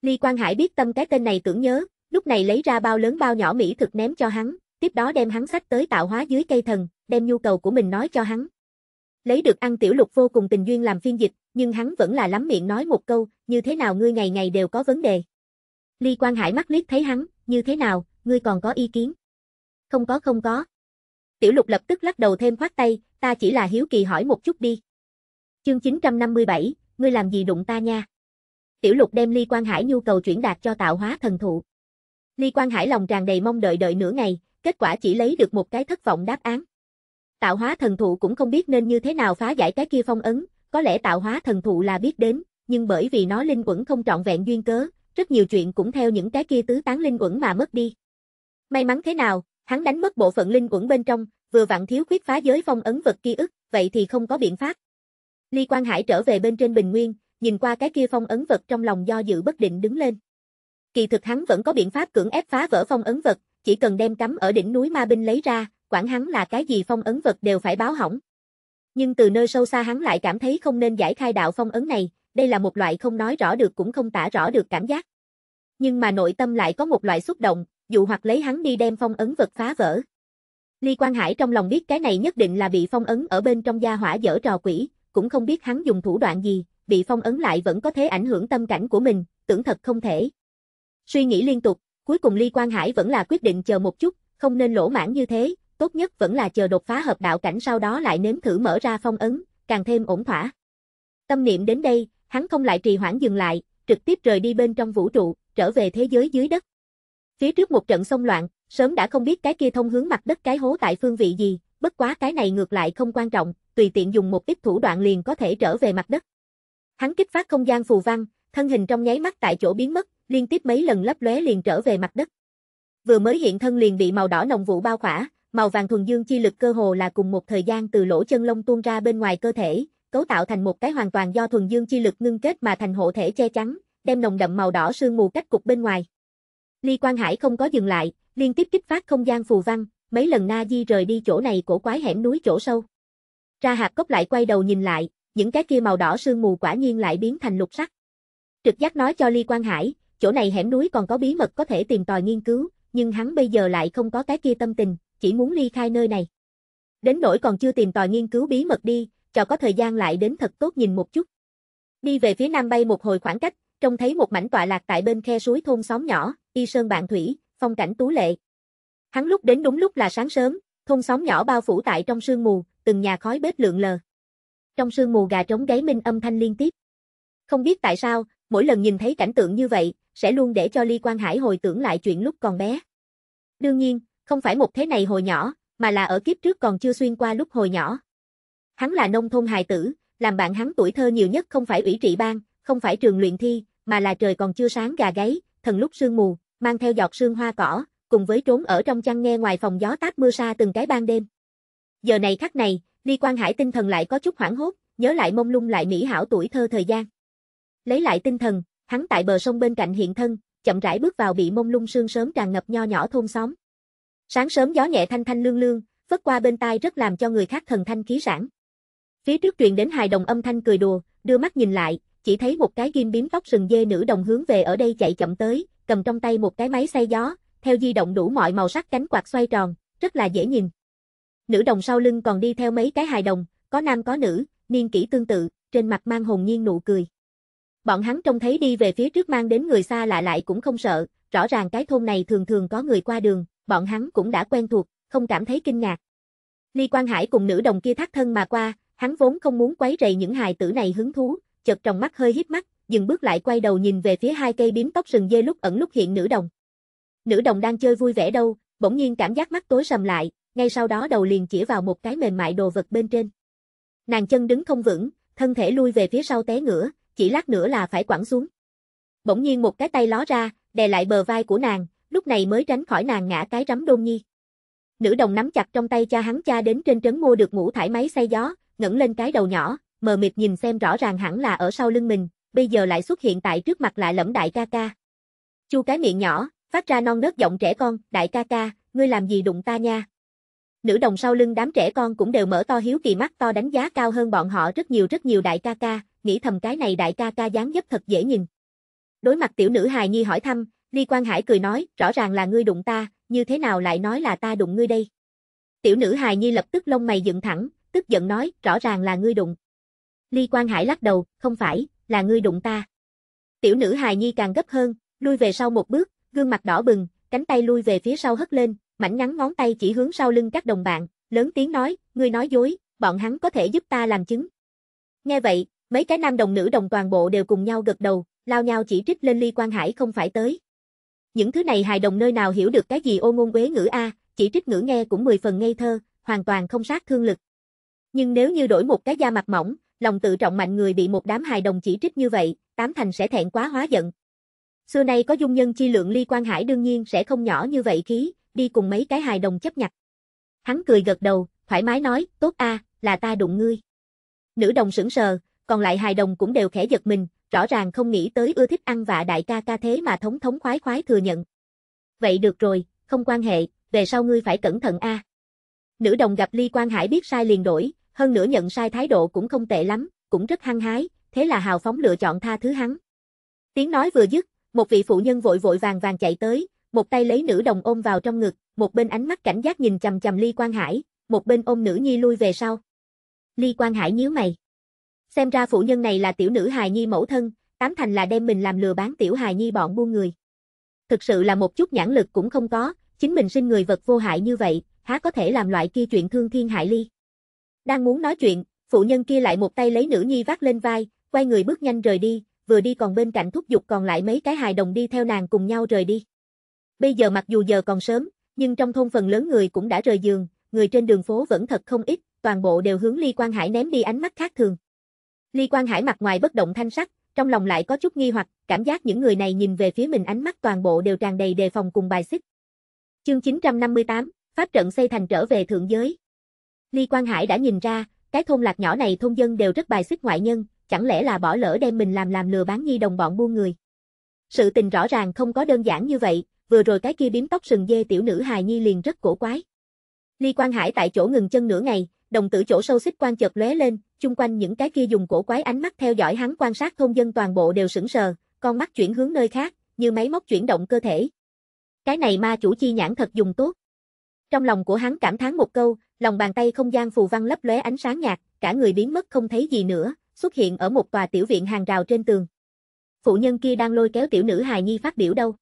Speaker 1: Ly Quang Hải biết tâm cái tên này tưởng nhớ, lúc này lấy ra bao lớn bao nhỏ mỹ thực ném cho hắn, tiếp đó đem hắn sách tới tạo hóa dưới cây thần, đem nhu cầu của mình nói cho hắn. Lấy được ăn tiểu lục vô cùng tình duyên làm phiên dịch, nhưng hắn vẫn là lắm miệng nói một câu, như thế nào ngươi ngày ngày đều có vấn đề. Ly Quang Hải mắt liếc thấy hắn, như thế nào, ngươi còn có ý kiến? Không có không có. Tiểu lục lập tức lắc đầu thêm khoát tay, ta chỉ là hiếu kỳ hỏi một chút đi. Chương 957, ngươi làm gì đụng ta nha? Tiểu lục đem Ly Quang Hải nhu cầu chuyển đạt cho tạo hóa thần thụ. Ly Quang Hải lòng tràn đầy mong đợi đợi nửa ngày, kết quả chỉ lấy được một cái thất vọng đáp án. Tạo hóa thần thụ cũng không biết nên như thế nào phá giải cái kia phong ấn, có lẽ tạo hóa thần thụ là biết đến, nhưng bởi vì nó linh quẩn không trọn vẹn duyên cớ, rất nhiều chuyện cũng theo những cái kia tứ tán linh quẩn mà mất đi. May mắn thế nào, hắn đánh mất bộ phận linh quẩn bên trong, vừa vặn thiếu khuyết phá giới phong ấn vật ký ức, vậy thì không có biện pháp. Ly Quang Hải trở về bên trên bình nguyên, nhìn qua cái kia phong ấn vật trong lòng do dự bất định đứng lên. Kỳ thực hắn vẫn có biện pháp cưỡng ép phá vỡ phong ấn vật, chỉ cần đem cắm ở đỉnh núi ma binh lấy ra, quản hắn là cái gì phong ấn vật đều phải báo hỏng. Nhưng từ nơi sâu xa hắn lại cảm thấy không nên giải khai đạo phong ấn này, đây là một loại không nói rõ được cũng không tả rõ được cảm giác. Nhưng mà nội tâm lại có một loại xúc động, dù hoặc lấy hắn đi đem phong ấn vật phá vỡ. Ly Quang Hải trong lòng biết cái này nhất định là bị phong ấn ở bên trong gia hỏa dở trò quỷ, cũng không biết hắn dùng thủ đoạn gì, bị phong ấn lại vẫn có thể ảnh hưởng tâm cảnh của mình, tưởng thật không thể. Suy nghĩ liên tục, cuối cùng Ly Quang Hải vẫn là quyết định chờ một chút, không nên lỗ mãn như thế, tốt nhất vẫn là chờ đột phá hợp đạo cảnh sau đó lại nếm thử mở ra phong ấn, càng thêm ổn thỏa. Tâm niệm đến đây, hắn không lại trì hoãn dừng lại, trực tiếp rời đi bên trong vũ trụ, trở về thế giới dưới đất. Phía trước một trận xông loạn, sớm đã không biết cái kia thông hướng mặt đất cái hố tại phương vị gì, bất quá cái này ngược lại không quan trọng, tùy tiện dùng một ít thủ đoạn liền có thể trở về mặt đất. Hắn kích phát không gian phù văn, thân hình trong nháy mắt tại chỗ biến mất, liên tiếp mấy lần lấp lóe liền trở về mặt đất. Vừa mới hiện thân liền bị màu đỏ nồng vụ bao khỏa, màu vàng thuần dương chi lực cơ hồ là cùng một thời gian từ lỗ chân lông tuôn ra bên ngoài cơ thể, cấu tạo thành một cái hoàn toàn do thuần dương chi lực ngưng kết mà thành hộ thể che chắn, đem nồng đậm màu đỏ sương mù cách cục bên ngoài. Ly Quang Hải không có dừng lại, liên tiếp kích phát không gian phù văn, mấy lần Na Di rời đi chỗ này cổ quái hẻm núi chỗ sâu. Ra hạt cốc lại quay đầu nhìn lại, những cái kia màu đỏ sương mù quả nhiên lại biến thành lục sắc. Trực giác nói cho Ly Quang Hải, chỗ này hẻm núi còn có bí mật có thể tìm tòi nghiên cứu, nhưng hắn bây giờ lại không có cái kia tâm tình, chỉ muốn ly khai nơi này. Đến nỗi còn chưa tìm tòi nghiên cứu bí mật đi, cho có thời gian lại đến thật tốt nhìn một chút. Đi về phía nam bay một hồi khoảng cách, trông thấy một mảnh tọa lạc tại bên khe suối thôn xóm nhỏ, y sơn bạn thủy, phong cảnh tú lệ. Hắn lúc đến đúng lúc là sáng sớm, thôn xóm nhỏ bao phủ tại trong sương mù, từng nhà khói bếp lượn lờ. Trong sương mù gà trống gáy minh âm thanh liên tiếp. Không biết tại sao, mỗi lần nhìn thấy cảnh tượng như vậy, sẽ luôn để cho Ly Quang Hải hồi tưởng lại chuyện lúc còn bé. Đương nhiên, không phải một thế này hồi nhỏ, mà là ở kiếp trước còn chưa xuyên qua lúc hồi nhỏ. Hắn là nông thôn hài tử, làm bạn hắn tuổi thơ nhiều nhất không phải ủy trị ban, không phải trường luyện thi, mà là trời còn chưa sáng gà gáy, thần lúc sương mù, mang theo giọt sương hoa cỏ, cùng với trốn ở trong chăn nghe ngoài phòng gió táp mưa sa từng cái ban đêm. Giờ này khắc này, Ly Quang Hải tinh thần lại có chút hoảng hốt, nhớ lại mông lung lại mỹ hảo tuổi thơ thời gian. Lấy lại tinh thần, hắn tại bờ sông bên cạnh hiện thân, chậm rãi bước vào bị mông lung sương sớm tràn ngập nho nhỏ thôn xóm. Sáng sớm gió nhẹ thanh thanh lương lương, phất qua bên tai rất làm cho người khác thần thanh khí sảng. Phía trước truyền đến hài đồng âm thanh cười đùa, đưa mắt nhìn lại, chỉ thấy một cái ghim biếm tóc sừng dê nữ đồng hướng về ở đây chạy chậm tới, cầm trong tay một cái máy xay gió, theo di động đủ mọi màu sắc cánh quạt xoay tròn, rất là dễ nhìn. Nữ đồng sau lưng còn đi theo mấy cái hài đồng, có nam có nữ, niên kỷ tương tự, trên mặt mang hồn nhiên nụ cười. Bọn hắn trông thấy đi về phía trước mang đến người xa lạ lại cũng không sợ, rõ ràng cái thôn này thường thường có người qua đường, bọn hắn cũng đã quen thuộc, không cảm thấy kinh ngạc. Ly Quang Hải cùng nữ đồng kia thắt thân mà qua, hắn vốn không muốn quấy rầy những hài tử này hứng thú, chợt trong mắt hơi híp mắt, dừng bước lại quay đầu nhìn về phía hai cây bím tóc sừng dê lúc ẩn lúc hiện nữ đồng. Nữ đồng đang chơi vui vẻ đâu, bỗng nhiên cảm giác mắt tối sầm lại, ngay sau đó đầu liền chỉ vào một cái mềm mại đồ vật bên trên. Nàng chân đứng không vững, thân thể lui về phía sau té ngửa, chỉ lát nữa là phải quẳng xuống. Bỗng nhiên một cái tay ló ra, đè lại bờ vai của nàng, lúc này mới tránh khỏi nàng ngã cái rắm đôn nhi. Nữ đồng nắm chặt trong tay cha hắn cha đến trên trấn mua được ngũ thải máy say gió, ngẩng lên cái đầu nhỏ, mờ mịt nhìn xem rõ ràng hẳn là ở sau lưng mình, bây giờ lại xuất hiện tại trước mặt lại lẫm đại ca ca. Chu cái miệng nhỏ, phát ra non nớt giọng trẻ con, đại ca ca, ngươi làm gì đụng ta nha. Nữ đồng sau lưng đám trẻ con cũng đều mở to hiếu kỳ mắt to đánh giá cao hơn bọn họ rất nhiều rất nhiều đại ca ca, nghĩ thầm cái này đại ca ca dáng dấp thật dễ nhìn. Đối mặt tiểu nữ hài nhi hỏi thăm, Ly Quang Hải cười nói, rõ ràng là ngươi đụng ta, như thế nào lại nói là ta đụng ngươi đây? Tiểu nữ hài nhi lập tức lông mày dựng thẳng, tức giận nói, rõ ràng là ngươi đụng. Ly Quang Hải lắc đầu, không phải, là ngươi đụng ta. Tiểu nữ hài nhi càng gấp hơn, lui về sau một bước, gương mặt đỏ bừng, cánh tay lui về phía sau hất lên, mảnh ngắn ngón tay chỉ hướng sau lưng các đồng bạn, lớn tiếng nói, ngươi nói dối, bọn hắn có thể giúp ta làm chứng. Nghe vậy, mấy cái nam đồng nữ đồng toàn bộ đều cùng nhau gật đầu, lao nhau chỉ trích lên Ly Quang Hải không phải tới. Những thứ này hài đồng nơi nào hiểu được cái gì ô ngôn quế ngữ A, chỉ trích ngữ nghe cũng mười phần ngây thơ, hoàn toàn không sát thương lực. Nhưng nếu như đổi một cái da mặt mỏng, lòng tự trọng mạnh người bị một đám hài đồng chỉ trích như vậy, tám thành sẽ thẹn quá hóa giận. Xưa nay có dung nhân chi lượng ly quan hải đương nhiên sẽ không nhỏ như vậy khí, đi cùng mấy cái hài đồng chấp nhặt. Hắn cười gật đầu, thoải mái nói, tốt a, là ta đụng ngươi. Nữ đồng sững sờ, còn lại hài đồng cũng đều khẽ giật mình, rõ ràng không nghĩ tới ưa thích ăn vạ đại ca ca thế mà thống thống khoái khoái thừa nhận. Vậy được rồi, không quan hệ, về sau ngươi phải cẩn thận a. À. Nữ đồng gặp Ly Quan Hải biết sai liền đổi, hơn nữa nhận sai thái độ cũng không tệ lắm, cũng rất hăng hái, thế là hào phóng lựa chọn tha thứ hắn. Tiếng nói vừa dứt, một vị phụ nhân vội vội vàng vàng chạy tới, một tay lấy nữ đồng ôm vào trong ngực, một bên ánh mắt cảnh giác nhìn chằm chằm Ly Quan Hải, một bên ôm nữ nhi lui về sau. Ly Quan Hải nhíu mày. Xem ra phụ nhân này là tiểu nữ hài nhi mẫu thân, tám thành là đem mình làm lừa bán tiểu hài nhi bọn buôn người. Thực sự là một chút nhãn lực cũng không có, chính mình sinh người vật vô hại như vậy, há có thể làm loại kia chuyện thương thiên hại ly. Đang muốn nói chuyện, phụ nhân kia lại một tay lấy nữ nhi vác lên vai, quay người bước nhanh rời đi, vừa đi còn bên cạnh thúc giục còn lại mấy cái hài đồng đi theo nàng cùng nhau rời đi. Bây giờ mặc dù giờ còn sớm, nhưng trong thôn phần lớn người cũng đã rời giường, người trên đường phố vẫn thật không ít, toàn bộ đều hướng ly quan hải ném đi ánh mắt khác thường. Ly Quang Hải mặt ngoài bất động thanh sắc, trong lòng lại có chút nghi hoặc, cảm giác những người này nhìn về phía mình ánh mắt toàn bộ đều tràn đầy đề phòng cùng bài xích. Chương 958, Pháp trận xây thành trở về thượng giới. Ly Quang Hải đã nhìn ra, cái thôn lạc nhỏ này thôn dân đều rất bài xích ngoại nhân, chẳng lẽ là bỏ lỡ đem mình làm làm lừa bán nhi đồng bọn buôn người. Sự tình rõ ràng không có đơn giản như vậy, vừa rồi cái kia biếm tóc sừng dê tiểu nữ hài nhi liền rất cổ quái. Ly Quang Hải tại chỗ ngừng chân nửa ngày, đồng tử chỗ sâu xích quan chợt lóe lên, chung quanh những cái kia dùng cổ quái ánh mắt theo dõi hắn quan sát thôn dân toàn bộ đều sững sờ, con mắt chuyển hướng nơi khác, như máy móc chuyển động cơ thể. Cái này ma chủ chi nhãn thật dùng tốt. Trong lòng của hắn cảm thán một câu, lòng bàn tay không gian phù văn lấp lóe ánh sáng nhạt, cả người biến mất không thấy gì nữa, xuất hiện ở một tòa tiểu viện hàng rào trên tường. Phụ nhân kia đang lôi kéo tiểu nữ hài nhi phát biểu đâu.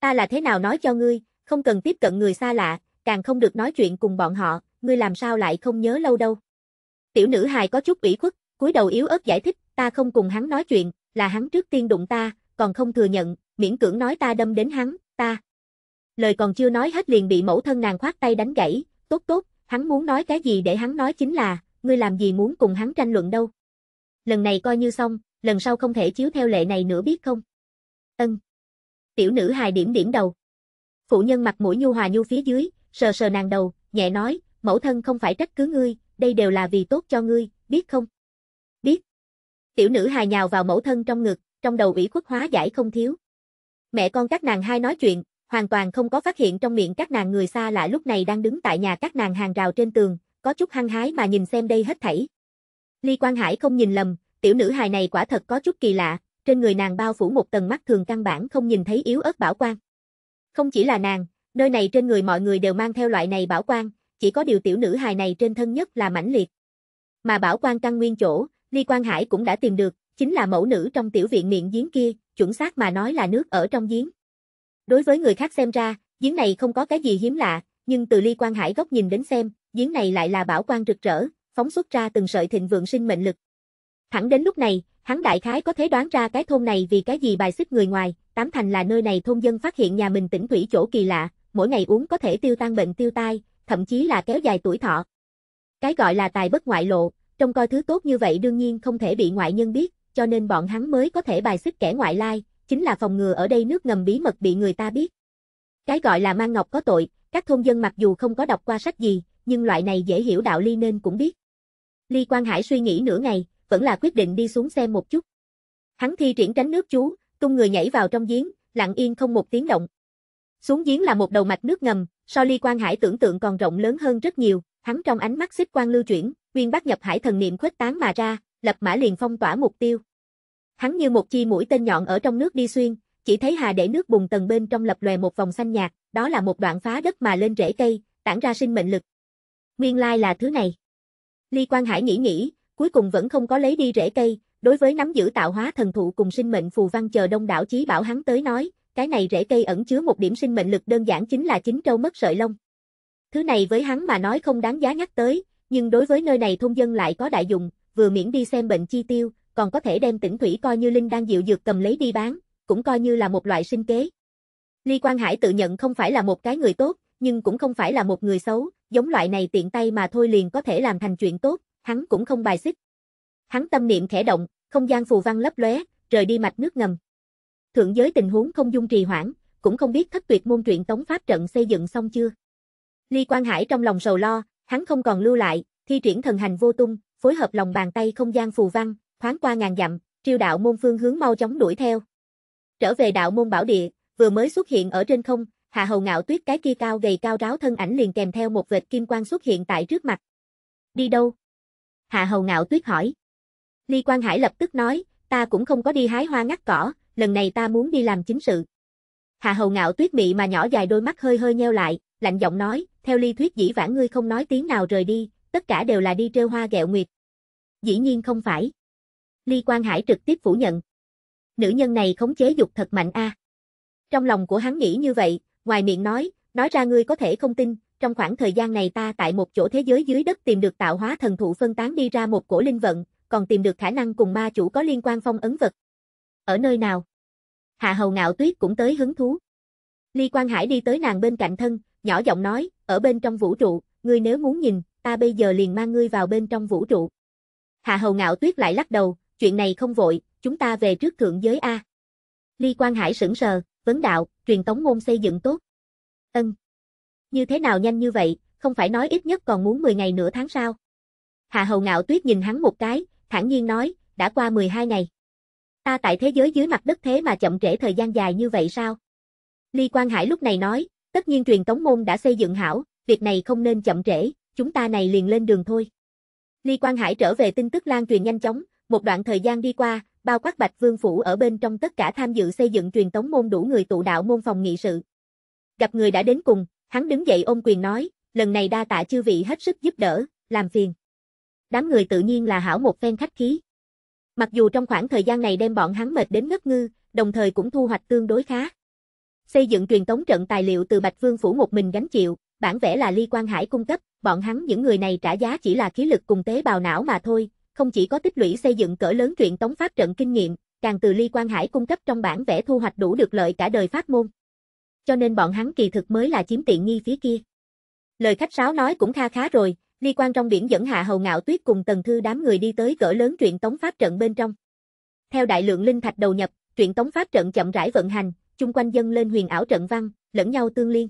Speaker 1: Ta là thế nào nói cho ngươi, không cần tiếp cận người xa lạ, càng không được nói chuyện cùng bọn họ, ngươi làm sao lại không nhớ lâu đâu. Tiểu nữ hài có chút ủy khuất, cúi đầu yếu ớt giải thích, ta không cùng hắn nói chuyện, là hắn trước tiên đụng ta, còn không thừa nhận, miễn cưỡng nói ta đâm đến hắn, ta. Lời còn chưa nói hết liền bị mẫu thân nàng khoát tay đánh gãy, tốt tốt, hắn muốn nói cái gì để hắn nói chính là, ngươi làm gì muốn cùng hắn tranh luận đâu. Lần này coi như xong, lần sau không thể chiếu theo lệ này nữa biết không? Ân. Tiểu nữ hài điểm điểm đầu. Phụ nhân mặt mũi nhu hòa nhu phía dưới, sờ sờ nàng đầu, nhẹ nói, mẫu thân không phải trách cứ ngươi, đây đều là vì tốt cho ngươi, biết không? Biết. Tiểu nữ hài nhào vào mẫu thân trong ngực, trong đầu ủy khuất hóa giải không thiếu. Mẹ con các nàng hai nói chuyện, hoàn toàn không có phát hiện trong miệng các nàng người xa lạ lúc này đang đứng tại nhà các nàng hàng rào trên tường, có chút hăng hái mà nhìn xem đây hết thảy. Ly Quang Hải không nhìn lầm, tiểu nữ hài này quả thật có chút kỳ lạ, trên người nàng bao phủ một tầng mắt thường căn bản không nhìn thấy yếu ớt bảo quan. Không chỉ là nàng, nơi này trên người mọi người đều mang theo loại này bảo quan chỉ có điều tiểu nữ hài này trên thân nhất là mãnh liệt. Mà bảo quan căn nguyên chỗ, Ly Quang Hải cũng đã tìm được, chính là mẫu nữ trong tiểu viện miệng giếng kia, chuẩn xác mà nói là nước ở trong giếng. Đối với người khác xem ra, giếng này không có cái gì hiếm lạ, nhưng từ Ly Quang Hải góc nhìn đến xem, giếng này lại là bảo quan rực rỡ, phóng xuất ra từng sợi thịnh vượng sinh mệnh lực. Thẳng đến lúc này, hắn đại khái có thể đoán ra cái thôn này vì cái gì bài xích người ngoài, tám thành là nơi này thôn dân phát hiện nhà mình tỉnh thủy chỗ kỳ lạ, mỗi ngày uống có thể tiêu tan bệnh tiêu tai, thậm chí là kéo dài tuổi thọ. Cái gọi là tài bất ngoại lộ, trong coi thứ tốt như vậy đương nhiên không thể bị ngoại nhân biết, cho nên bọn hắn mới có thể bài xích kẻ ngoại lai, chính là phòng ngừa ở đây nước ngầm bí mật bị người ta biết. Cái gọi là mang ngọc có tội, các thôn dân mặc dù không có đọc qua sách gì, nhưng loại này dễ hiểu đạo lý nên cũng biết. Ly Quang Hải suy nghĩ nửa ngày, vẫn là quyết định đi xuống xem một chút. Hắn thi triển tránh nước chú, tung người nhảy vào trong giếng, lặng yên không một tiếng động. Xuống giếng là một đầu mạch nước ngầm, so ly quan hải tưởng tượng còn rộng lớn hơn rất nhiều, hắn trong ánh mắt xích quan lưu chuyển, nguyên bác nhập hải thần niệm khuếch tán mà ra, lập mã liền phong tỏa mục tiêu. Hắn như một chi mũi tên nhọn ở trong nước đi xuyên, chỉ thấy hà để nước bùng tầng bên trong lập lòe một vòng xanh nhạt, đó là một đoạn phá đất mà lên rễ cây, tản ra sinh mệnh lực. Nguyên lai là thứ này. Ly quan Hải nghĩ nghĩ, cuối cùng vẫn không có lấy đi rễ cây, đối với nắm giữ tạo hóa thần thụ cùng sinh mệnh phù văn chờ đông đảo chí bảo hắn tới nói, cái này rễ cây ẩn chứa một điểm sinh mệnh lực đơn giản chính là chính trâu mất sợi lông. Thứ này với hắn mà nói không đáng giá nhắc tới, nhưng đối với nơi này thôn dân lại có đại dụng, vừa miễn đi xem bệnh chi tiêu, còn có thể đem tỉnh thủy coi như linh đang dịu dược cầm lấy đi bán, cũng coi như là một loại sinh kế. Ly Quang Hải tự nhận không phải là một cái người tốt, nhưng cũng không phải là một người xấu, giống loại này tiện tay mà thôi liền có thể làm thành chuyện tốt, hắn cũng không bài xích. Hắn tâm niệm khẽ động, không gian phù văn lấp lóe, rời đi mạch nước ngầm thượng giới tình huống không dung trì hoãn, cũng không biết thất tuyệt môn truyện tống pháp trận xây dựng xong chưa. Ly Quang Hải trong lòng sầu lo, hắn không còn lưu lại, thi triển thần hành vô tung, phối hợp lòng bàn tay không gian phù văn, thoáng qua ngàn dặm, triêu đạo môn phương hướng mau chóng đuổi theo. Trở về đạo môn bảo địa, vừa mới xuất hiện ở trên không, Hạ Hầu Ngạo Tuyết cái kia cao gầy cao ráo thân ảnh liền kèm theo một vệt kim quang xuất hiện tại trước mặt. Đi đâu? Hạ Hầu Ngạo Tuyết hỏi. Ly Quang Hải lập tức nói, ta cũng không có đi hái hoa ngắt cỏ, lần này ta muốn đi làm chính sự. Hạ hầu ngạo tuyết mị mà nhỏ dài đôi mắt hơi hơi nheo lại, lạnh giọng nói, theo ly thuyết dĩ vãng ngươi không nói tiếng nào rời đi, tất cả đều là đi trêu hoa gẹo nguyệt. Dĩ nhiên không phải. Ly Quang Hải trực tiếp phủ nhận. Nữ nhân này khống chế dục thật mạnh a. À. Trong lòng của hắn nghĩ như vậy, ngoài miệng nói, nói ra ngươi có thể không tin, trong khoảng thời gian này ta tại một chỗ thế giới dưới đất tìm được tạo hóa thần thụ phân tán đi ra một cổ linh vận, còn tìm được khả năng cùng ma chủ có liên quan phong ấn vật, ở nơi nào. Hạ hầu ngạo tuyết cũng tới hứng thú. Ly Quang Hải đi tới nàng bên cạnh thân, nhỏ giọng nói, ở bên trong vũ trụ, ngươi nếu muốn nhìn, ta bây giờ liền mang ngươi vào bên trong vũ trụ. Hạ hầu ngạo tuyết lại lắc đầu, chuyện này không vội, chúng ta về trước thượng giới A. Ly Quang Hải sững sờ, vấn đạo, truyền tống môn xây dựng tốt. Ân. Như thế nào nhanh như vậy, không phải nói ít nhất còn muốn 10 ngày nửa tháng sao? Hạ hầu ngạo tuyết nhìn hắn một cái, thản nhiên nói, đã qua 12 ngày. Ta tại thế giới dưới mặt đất thế mà chậm trễ thời gian dài như vậy sao? Ly Quang Hải lúc này nói, tất nhiên truyền tống môn đã xây dựng hảo, việc này không nên chậm trễ, chúng ta này liền lên đường thôi. Ly Quang Hải trở về tin tức lan truyền nhanh chóng, một đoạn thời gian đi qua, bao quát Bạch Vương Phủ ở bên trong tất cả tham dự xây dựng truyền tống môn đủ người tụ đạo môn phòng nghị sự. Gặp người đã đến cùng, hắn đứng dậy ôm quyền nói, lần này đa tạ chư vị hết sức giúp đỡ, làm phiền. Đám người tự nhiên là hảo một phen khách khí. Mặc dù trong khoảng thời gian này đem bọn hắn mệt đến ngất ngư, đồng thời cũng thu hoạch tương đối khá. Xây dựng truyền tống trận tài liệu từ Bạch Vương Phủ một mình gánh chịu, bản vẽ là Ly Quang Hải cung cấp, bọn hắn những người này trả giá chỉ là khí lực cùng tế bào não mà thôi, không chỉ có tích lũy xây dựng cỡ lớn truyền tống pháp trận kinh nghiệm, càng từ Ly Quang Hải cung cấp trong bản vẽ thu hoạch đủ được lợi cả đời pháp môn. Cho nên bọn hắn kỳ thực mới là chiếm tiện nghi phía kia. Lời khách sáo nói cũng kha khá rồi, Ly Quan trong biển dẫn Hạ Hầu Ngạo Tuyết cùng Tần Thư đám người đi tới cỡ lớn truyện tống pháp trận bên trong. Theo đại lượng linh thạch đầu nhập, truyện tống pháp trận chậm rãi vận hành, chung quanh dân lên huyền ảo trận văn, lẫn nhau tương liên.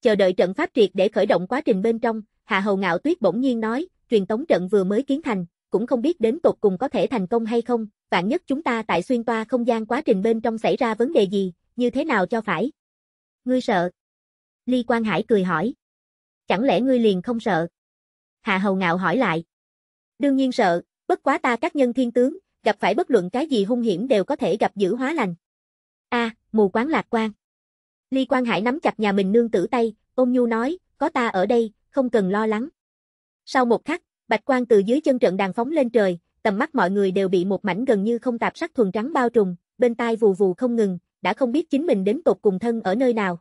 Speaker 1: Chờ đợi trận pháp triệt để khởi động quá trình bên trong, Hạ Hầu Ngạo Tuyết bỗng nhiên nói, truyền tống trận vừa mới kiến thành, cũng không biết đến tột cùng có thể thành công hay không, vạn nhất chúng ta tại xuyên toa không gian quá trình bên trong xảy ra vấn đề gì, như thế nào cho phải. Ngươi sợ? Ly Quang Hải cười hỏi. Chẳng lẽ ngươi liền không sợ? Hạ Hầu ngạo hỏi lại. Đương nhiên sợ, bất quá ta các nhân thiên tướng, gặp phải bất luận cái gì hung hiểm đều có thể gặp dữ hóa lành. A, à, mù quáng lạc quan. Ly Quan Hải nắm chặt nhà mình nương tử tay, ôm nhu nói, có ta ở đây, không cần lo lắng. Sau một khắc, bạch quang từ dưới chân trận đàn phóng lên trời, tầm mắt mọi người đều bị một mảnh gần như không tạp sắc thuần trắng bao trùm, bên tai vù vù không ngừng, đã không biết chính mình đến tột cùng thân ở nơi nào.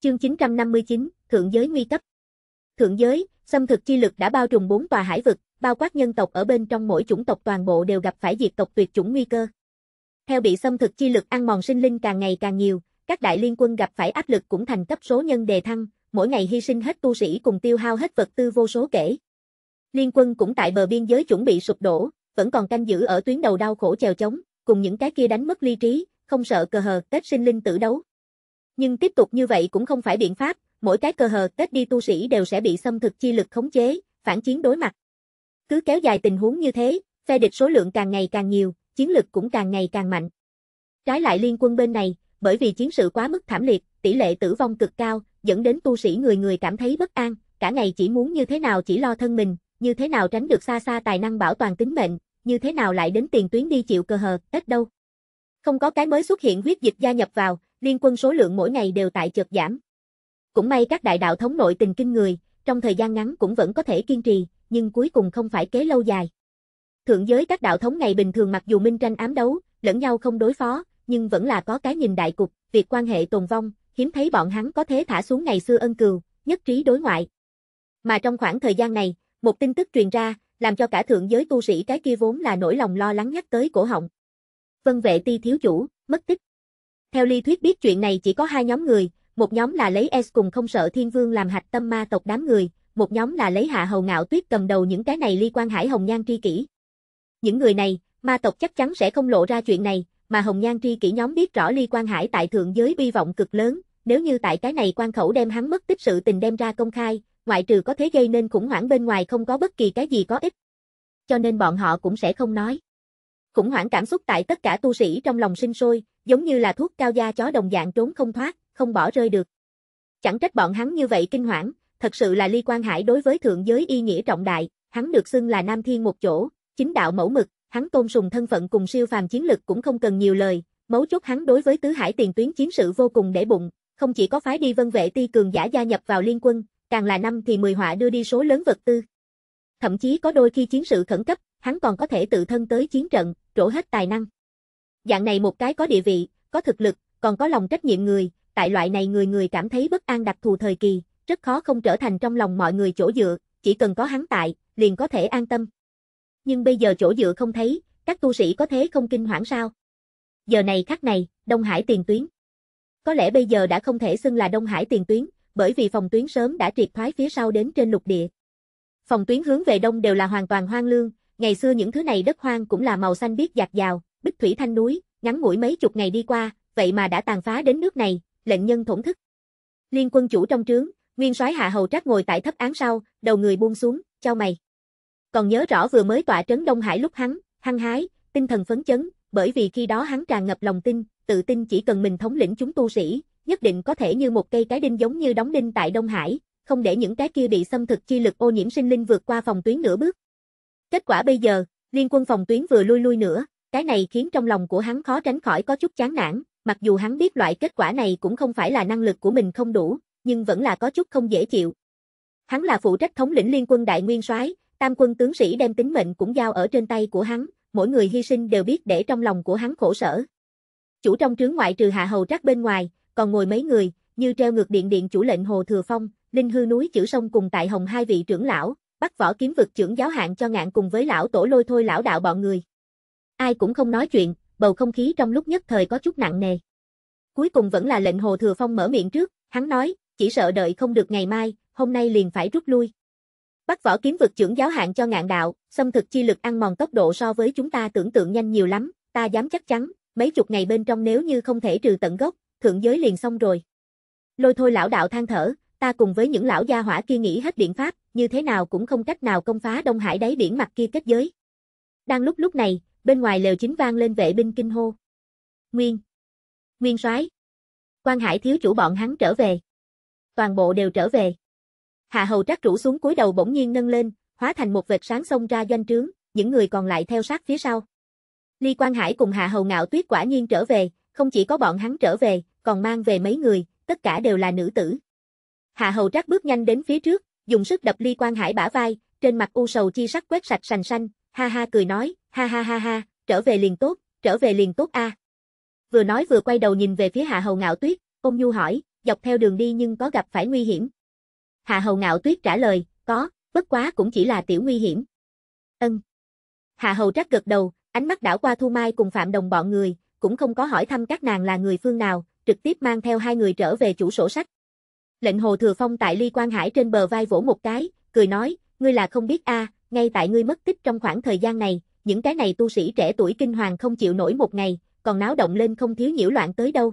Speaker 1: Chương 959, Thượng giới nguy cấp Thượng giới, xâm thực chi lực đã bao trùm bốn tòa hải vực, bao quát nhân tộc ở bên trong mỗi chủng tộc toàn bộ đều gặp phải diệt tộc tuyệt chủng nguy cơ. Theo bị xâm thực chi lực ăn mòn sinh linh càng ngày càng nhiều, các đại liên quân gặp phải áp lực cũng thành cấp số nhân đề thăng, mỗi ngày hy sinh hết tu sĩ cùng tiêu hao hết vật tư vô số kể. Liên quân cũng tại bờ biên giới chuẩn bị sụp đổ, vẫn còn canh giữ ở tuyến đầu đau khổ chèo chống, cùng những cái kia đánh mất ly trí, không sợ cờ hờ, tết sinh linh tử đấu. Nhưng tiếp tục như vậy cũng không phải biện pháp, mỗi cái cơ hờ tết đi tu sĩ đều sẽ bị xâm thực chi lực khống chế, phản chiến đối mặt. Cứ kéo dài tình huống như thế, phe địch số lượng càng ngày càng nhiều, chiến lực cũng càng ngày càng mạnh. Trái lại liên quân bên này, bởi vì chiến sự quá mức thảm liệt, tỷ lệ tử vong cực cao, dẫn đến tu sĩ người người cảm thấy bất an, cả ngày chỉ muốn như thế nào chỉ lo thân mình, như thế nào tránh được xa xa tài năng bảo toàn tính mệnh, như thế nào lại đến tiền tuyến đi chịu cơ hờ, ít đâu. Không có cái mới xuất hiện huyết dịch gia nhập vào, liên quân số lượng mỗi ngày đều tại chợt giảm. Cũng may các đại đạo thống nội tình kinh người, trong thời gian ngắn cũng vẫn có thể kiên trì, nhưng cuối cùng không phải kế lâu dài. Thượng giới các đạo thống ngày bình thường mặc dù minh tranh ám đấu, lẫn nhau không đối phó, nhưng vẫn là có cái nhìn đại cục, việc quan hệ tồn vong, hiếm thấy bọn hắn có thế thả xuống ngày xưa ân cừu, nhất trí đối ngoại. Mà trong khoảng thời gian này, một tin tức truyền ra, làm cho cả thượng giới tu sĩ cái kia vốn là nỗi lòng lo lắng nhắc tới cổ họng. Vân vệ ti thiếu chủ, mất tích. Theo lý thuyết biết chuyện này chỉ có hai nhóm người, một nhóm là lấy Es cùng không sợ thiên vương làm hạch tâm ma tộc đám người, một nhóm là lấy hạ hầu ngạo tuyết cầm đầu những cái này ly quan hải hồng nhan tri kỷ. Những người này, ma tộc chắc chắn sẽ không lộ ra chuyện này, mà hồng nhan tri kỷ nhóm biết rõ ly quan hải tại thượng giới bi vọng cực lớn, nếu như tại cái này quan khẩu đem hắn mất tích sự tình đem ra công khai, ngoại trừ có thế gây nên khủng hoảng bên ngoài không có bất kỳ cái gì có ích. Cho nên bọn họ cũng sẽ không nói. Khủng hoảng cảm xúc tại tất cả tu sĩ trong lòng sinh sôi, giống như là thuốc cao da chó đồng dạng trốn không thoát, không bỏ rơi được. Chẳng trách bọn hắn như vậy kinh hoảng, thật sự là Ly Quan Hải đối với thượng giới y nghĩa trọng đại, hắn được xưng là nam thiên một chỗ, chính đạo mẫu mực, hắn tôn sùng thân phận cùng siêu phàm chiến lực cũng không cần nhiều lời, mấu chốt hắn đối với tứ hải tiền tuyến chiến sự vô cùng để bụng, không chỉ có phái đi vân vệ ti cường giả gia nhập vào liên quân, càng là năm thì mười họa đưa đi số lớn vật tư. Thậm chí có đôi khi chiến sự khẩn cấp, hắn còn có thể tự thân tới chiến trận, trổ hết tài năng. Dạng này một cái có địa vị, có thực lực, còn có lòng trách nhiệm người, tại loại này người người cảm thấy bất an đặc thù thời kỳ, rất khó không trở thành trong lòng mọi người chỗ dựa, chỉ cần có hắn tại, liền có thể an tâm. Nhưng bây giờ chỗ dựa không thấy, các tu sĩ có thế không kinh hoảng sao? Giờ này khắc này, Đông Hải tiền tuyến. Có lẽ bây giờ đã không thể xưng là Đông Hải tiền tuyến, bởi vì phòng tuyến sớm đã triệt thoái phía sau đến trên lục địa. Phòng tuyến hướng về đông đều là hoàn toàn hoang lương, ngày xưa những thứ này đất hoang cũng là màu xanh biết dạt dào, bích thủy thanh núi, ngắn ngủi mấy chục ngày đi qua, vậy mà đã tàn phá đến nước này, lệnh nhân thổn thức. Liên quân chủ trong trướng, nguyên soái hạ hầu trác ngồi tại thấp án sau, đầu người buông xuống, chau mày. Còn nhớ rõ vừa mới tỏa trấn Đông Hải lúc hắn, hăng hái, tinh thần phấn chấn, bởi vì khi đó hắn tràn ngập lòng tin, tự tin chỉ cần mình thống lĩnh chúng tu sĩ, nhất định có thể như một cây cái đinh giống như đóng đinh tại Đông Hải, không để những cái kia bị xâm thực chi lực ô nhiễm sinh linh vượt qua phòng tuyến nửa bước. Kết quả bây giờ, liên quân phòng tuyến vừa lui lui nữa, cái này khiến trong lòng của hắn khó tránh khỏi có chút chán nản, Mặc dù hắn biết loại kết quả này cũng không phải là năng lực của mình không đủ, nhưng vẫn là có chút không dễ chịu. Hắn là phụ trách thống lĩnh liên quân đại nguyên soái, tam quân tướng sĩ đem tính mệnh cũng giao ở trên tay của hắn, mỗi người hy sinh đều biết để trong lòng của hắn khổ sở. Chủ trong trướng ngoại trừ hạ hầu trác bên ngoài, còn ngồi mấy người, như treo ngược điện điện chủ lệnh Hồ Thừa Phong, Linh Hư núi chữ sông cùng tại Hồng hai vị trưởng lão, bắt võ kiếm vực trưởng giáo hạng cho ngạn cùng với lão tổ lôi thôi lão đạo bọn người. Ai cũng không nói chuyện, bầu không khí trong lúc nhất thời có chút nặng nề. Cuối cùng vẫn là lệnh Hồ Thừa Phong mở miệng trước, hắn nói, chỉ sợ đợi không được ngày mai, hôm nay liền phải rút lui. Bắt võ kiếm vực trưởng giáo hạn cho ngạn đạo, xâm thực chi lực ăn mòn tốc độ so với chúng ta tưởng tượng nhanh nhiều lắm, ta dám chắc chắn, mấy chục ngày bên trong nếu như không thể trừ tận gốc, thượng giới liền xong rồi. Lôi thôi lão đạo than thở, ta cùng với những lão gia hỏa kia nghĩ hết biện pháp, như thế nào cũng không cách nào công phá Đông Hải đáy biển mặt kia kết giới. Đang lúc lúc này, bên ngoài lều chính vang lên vệ binh kinh hô. Nguyên. Nguyên soái. Quan Hải thiếu chủ bọn hắn trở về. Toàn bộ đều trở về. Hạ Hầu trắc rủ xuống cúi đầu bỗng nhiên nâng lên, hóa thành một vệt sáng xông ra doanh trướng, những người còn lại theo sát phía sau. Ly Quan Hải cùng Hạ Hầu Ngạo Tuyết quả nhiên trở về, không chỉ có bọn hắn trở về, còn mang về mấy người, tất cả đều là nữ tử. Hạ Hầu Trác bước nhanh đến phía trước, dùng sức đập Ly Quan Hải bả vai, trên mặt u sầu chi sắc quét sạch sành xanh, ha ha cười nói, Ha ha ha ha, trở về liền tốt, trở về liền tốt a. Vừa nói vừa quay đầu nhìn về phía Hạ Hầu Ngạo Tuyết, ôm nhu hỏi, dọc theo đường đi nhưng có gặp phải nguy hiểm. Hạ Hầu Ngạo Tuyết trả lời, có, bất quá cũng chỉ là tiểu nguy hiểm. Ân. Hạ Hầu Trác gật đầu, ánh mắt đảo qua Thu Mai cùng Phạm Đồng bọn người, cũng không có hỏi thăm các nàng là người phương nào, trực tiếp mang theo hai người trở về chủ sổ sách. Lệnh Hồ Thừa Phong tại Ly Quang Hải trên bờ vai vỗ một cái, cười nói, ngươi là không biết a, ngay tại ngươi mất tích trong khoảng thời gian này, những cái này tu sĩ trẻ tuổi kinh hoàng không chịu nổi một ngày, còn náo động lên không thiếu nhiễu loạn tới đâu.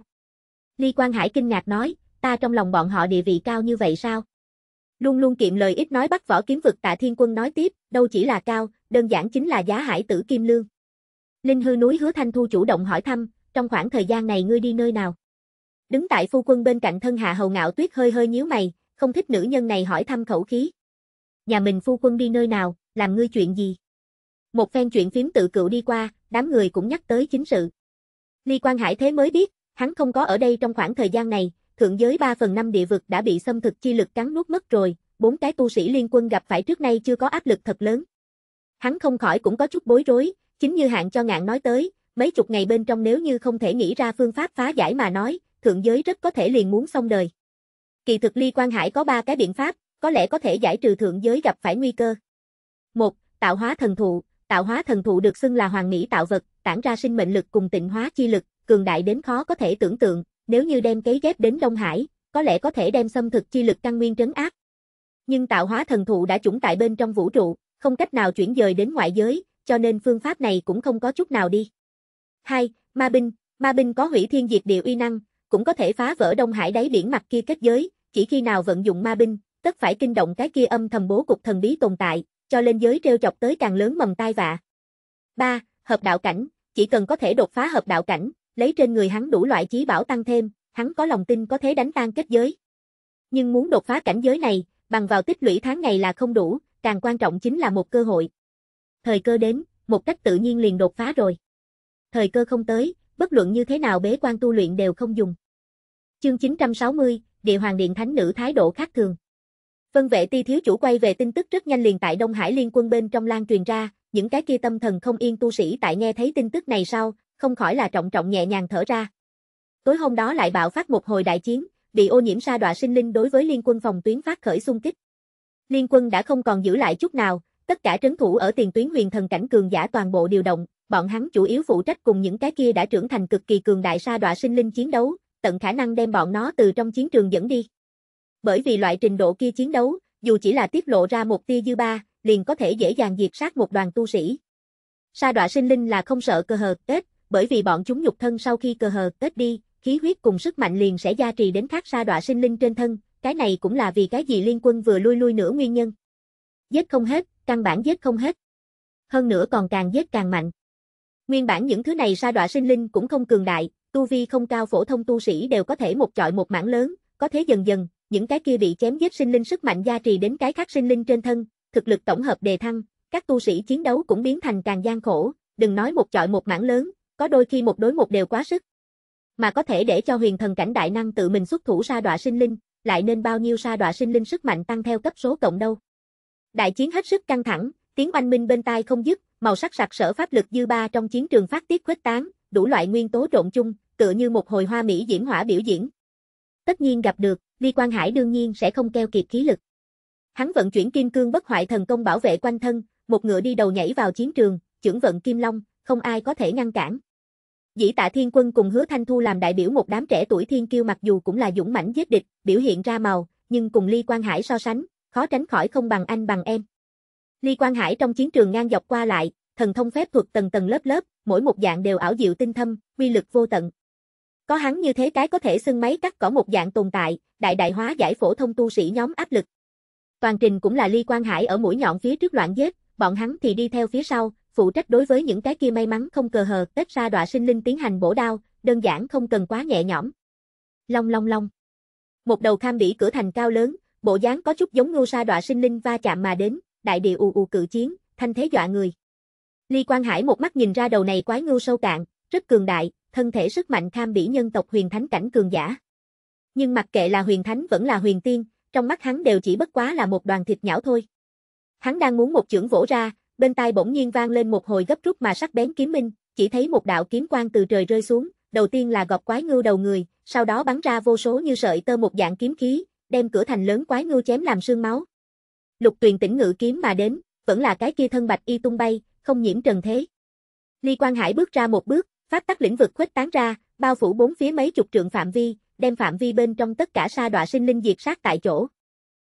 Speaker 1: Ly Quang Hải kinh ngạc nói, ta trong lòng bọn họ địa vị cao như vậy sao? Luôn luôn kiệm lời ít nói bắt võ kiếm vực tạ thiên quân nói tiếp, đâu chỉ là cao, đơn giản chính là giá hải tử kim lương. Linh hư núi hứa thanh thu chủ động hỏi thăm, trong khoảng thời gian này ngươi đi nơi nào? Đứng tại phu quân bên cạnh thân hạ hầu ngạo tuyết hơi hơi nhíu mày, không thích nữ nhân này hỏi thăm khẩu khí. Nhà mình phu quân đi nơi nào, làm ngươi chuyện gì? Một phen chuyện phím tự cựu đi qua, đám người cũng nhắc tới chính sự. Ly Quang Hải thế mới biết, hắn không có ở đây trong khoảng thời gian này, thượng giới 3 phần 5 địa vực đã bị xâm thực chi lực cắn nuốt mất rồi, bốn cái tu sĩ liên quân gặp phải trước nay chưa có áp lực thật lớn. Hắn không khỏi cũng có chút bối rối, chính như hạn cho ngạn nói tới, mấy chục ngày bên trong nếu như không thể nghĩ ra phương pháp phá giải mà nói, thượng giới rất có thể liền muốn xong đời. Kỳ thực Ly Quang Hải có ba cái biện pháp, có lẽ có thể giải trừ thượng giới gặp phải nguy cơ. Một, Tạo hóa thần thụ, Tạo hóa thần thụ được xưng là hoàng mỹ tạo vật, tản ra sinh mệnh lực cùng tịnh hóa chi lực, cường đại đến khó có thể tưởng tượng, nếu như đem cấy ghép đến Đông Hải, có lẽ có thể đem xâm thực chi lực căn nguyên trấn áp. Nhưng tạo hóa thần thụ đã chủng tại bên trong vũ trụ, không cách nào chuyển dời đến ngoại giới, cho nên phương pháp này cũng không có chút nào đi. 2. Ma binh, ma binh có hủy thiên diệt địa uy năng, cũng có thể phá vỡ Đông Hải đáy biển mặt kia kết giới, chỉ khi nào vận dụng ma binh, tất phải kinh động cái kia âm thầm bố cục thần bí tồn tại, cho lên giới treo chọc tới càng lớn mầm tai vạ. 3. Hợp đạo cảnh, chỉ cần có thể đột phá hợp đạo cảnh, lấy trên người hắn đủ loại chí bảo tăng thêm, hắn có lòng tin có thể đánh tan kết giới. Nhưng muốn đột phá cảnh giới này, bằng vào tích lũy tháng ngày là không đủ, càng quan trọng chính là một cơ hội. Thời cơ đến, một cách tự nhiên liền đột phá rồi. Thời cơ không tới, bất luận như thế nào bế quan tu luyện đều không dùng. Chương 960, Địa Hoàng Điện Thánh Nữ thái độ khác thường. Vân vệ ti thiếu chủ quay về tin tức rất nhanh liền tại Đông Hải liên quân bên trong lan truyền ra, những cái kia tâm thần không yên tu sĩ tại nghe thấy tin tức này sau, không khỏi là trọng trọng nhẹ nhàng thở ra. Tối hôm đó lại bạo phát một hồi đại chiến, bị ô nhiễm sa đọa sinh linh đối với liên quân phòng tuyến phát khởi xung kích. Liên quân đã không còn giữ lại chút nào, tất cả trấn thủ ở tiền tuyến huyền thần cảnh cường giả toàn bộ điều động, bọn hắn chủ yếu phụ trách cùng những cái kia đã trưởng thành cực kỳ cường đại sa đọa sinh linh chiến đấu, tận khả năng đem bọn nó từ trong chiến trường dẫn đi. Bởi vì loại trình độ kia chiến đấu, dù chỉ là tiết lộ ra một tia dư ba, liền có thể dễ dàng diệt sát một đoàn tu sĩ. Sa đọa sinh linh là không sợ cơ hờ kết, bởi vì bọn chúng nhục thân sau khi cơ hờ kết đi, khí huyết cùng sức mạnh liền sẽ gia trì đến thác sa đọa sinh linh trên thân, cái này cũng là vì cái gì liên quân vừa lui lui nữa nguyên nhân. Giết không hết, căn bản giết không hết. Hơn nữa còn càng giết càng mạnh. Nguyên bản những thứ này sa đọa sinh linh cũng không cường đại, tu vi không cao phổ thông tu sĩ đều có thể một chọi một mảng lớn, có thế dần dần, những cái kia bị chém giết sinh linh sức mạnh gia trì đến cái khác sinh linh trên thân, thực lực tổng hợp đề thăng, các tu sĩ chiến đấu cũng biến thành càng gian khổ, đừng nói một chọi một mảng lớn, có đôi khi một đối một đều quá sức. Mà có thể để cho huyền thần cảnh đại năng tự mình xuất thủ sa đọa sinh linh, lại nên bao nhiêu sa đọa sinh linh sức mạnh tăng theo cấp số cộng đâu. Đại chiến hết sức căng thẳng, tiếng oanh minh bên tai không dứt, màu sắc sặc sỡ pháp lực dư ba trong chiến trường phát tiết khuếch tán, đủ loại nguyên tố trộn chung, tựa như một hồi hoa mỹ diễm hỏa biểu diễn. Tất nhiên gặp được, Ly Quang Hải đương nhiên sẽ không keo kiệt khí lực. Hắn vận chuyển kim cương bất hoại thần công bảo vệ quanh thân, một ngựa đi đầu nhảy vào chiến trường, chưởng vận kim long, không ai có thể ngăn cản. Dĩ Tạ Thiên Quân cùng Hứa Thanh Thu làm đại biểu một đám trẻ tuổi thiên kiêu mặc dù cũng là dũng mãnh giết địch, biểu hiện ra màu, nhưng cùng Ly Quang Hải so sánh, khó tránh khỏi không bằng anh bằng em. Ly Quang Hải trong chiến trường ngang dọc qua lại, thần thông phép thuật tầng tầng lớp lớp, mỗi một dạng đều ảo diệu tinh thâm, uy lực vô tận, có hắn như thế cái có thể xưng máy cắt cỏ một dạng tồn tại, đại đại hóa giải phổ thông tu sĩ nhóm áp lực. Toàn trình cũng là ly quan hải ở mũi nhọn phía trước loạn giết, bọn hắn thì đi theo phía sau, phụ trách đối với những cái kia may mắn không cờ hờ tết ra đọa sinh linh tiến hành bổ đao, đơn giản không cần quá nhẹ nhõm. Long long long. Một đầu kham bỉ cửa thành cao lớn, bộ dáng có chút giống ngưu sa đọa sinh linh va chạm mà đến, đại địa ù ù cự chiến, thanh thế dọa người. Ly quan Hải một mắt nhìn ra đầu này quái ngưu sâu cạn, rất cường đại, thân thể sức mạnh kham bỉ nhân tộc huyền thánh cảnh cường giả. Nhưng mặc kệ là huyền thánh vẫn là huyền tiên, trong mắt hắn đều chỉ bất quá là một đoàn thịt nhão thôi. Hắn đang muốn một chưởng vỗ ra, bên tai bỗng nhiên vang lên một hồi gấp rút mà sắc bén kiếm minh, chỉ thấy một đạo kiếm quang từ trời rơi xuống, đầu tiên là gọt quái ngưu đầu người, sau đó bắn ra vô số như sợi tơ một dạng kiếm khí, đem cửa thành lớn quái ngưu chém làm sương máu. Lục Tuyền tỉnh ngự kiếm mà đến, vẫn là cái kia thân bạch y tung bay, không nhiễm trần thế. Ly Quang Hải bước ra một bước, Pháp tắc lĩnh vực khuếch tán ra, bao phủ bốn phía mấy chục trượng phạm vi, đem phạm vi bên trong tất cả sa đọa sinh linh diệt sát tại chỗ.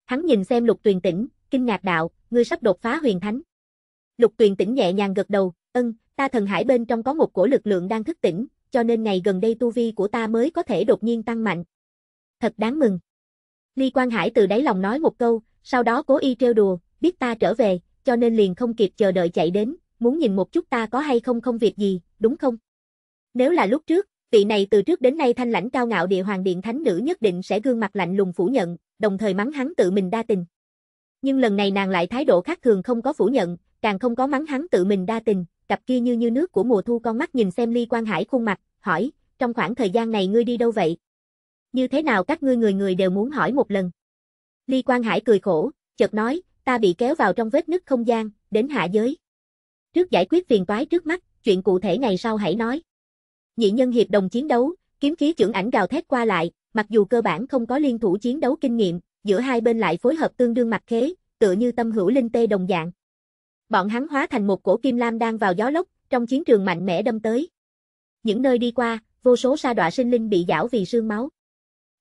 Speaker 1: Hắn nhìn xem Lục Tuyền Tĩnh, kinh ngạc đạo, ngươi sắp đột phá huyền thánh. Lục Tuyền Tĩnh nhẹ nhàng gật đầu, ân, ta thần hải bên trong có một cổ lực lượng đang thức tỉnh, cho nên ngày gần đây tu vi của ta mới có thể đột nhiên tăng mạnh." Thật đáng mừng. Ly Quan Hải từ đáy lòng nói một câu, sau đó cố y trêu đùa, biết ta trở về, cho nên liền không kịp chờ đợi chạy đến, muốn nhìn một chút ta có hay không không việc gì, đúng không? Nếu là lúc trước, vị này từ trước đến nay thanh lãnh cao ngạo địa hoàng điện thánh nữ nhất định sẽ gương mặt lạnh lùng phủ nhận, đồng thời mắng hắn tự mình đa tình. Nhưng lần này nàng lại thái độ khác thường không có phủ nhận, càng không có mắng hắn tự mình đa tình, cặp kia như như nước của mùa thu con mắt nhìn xem Ly Quan Hải khuôn mặt, hỏi, trong khoảng thời gian này ngươi đi đâu vậy? Như thế nào các ngươi người người đều muốn hỏi một lần. Ly Quan Hải cười khổ, chợt nói, ta bị kéo vào trong vết nứt không gian, đến hạ giới. Trước giải quyết phiền toái trước mắt, chuyện cụ thể ngày sau hãy nói. Nhị nhân hiệp đồng chiến đấu, kiếm khí trưởng ảnh gào thét qua lại, mặc dù cơ bản không có liên thủ chiến đấu kinh nghiệm, giữa hai bên lại phối hợp tương đương mặt khế, tựa như tâm hữu linh tê đồng dạng. Bọn hắn hóa thành một cổ kim lam đang vào gió lốc, trong chiến trường mạnh mẽ đâm tới. Những nơi đi qua, vô số sa đọa sinh linh bị giảo vì sương máu.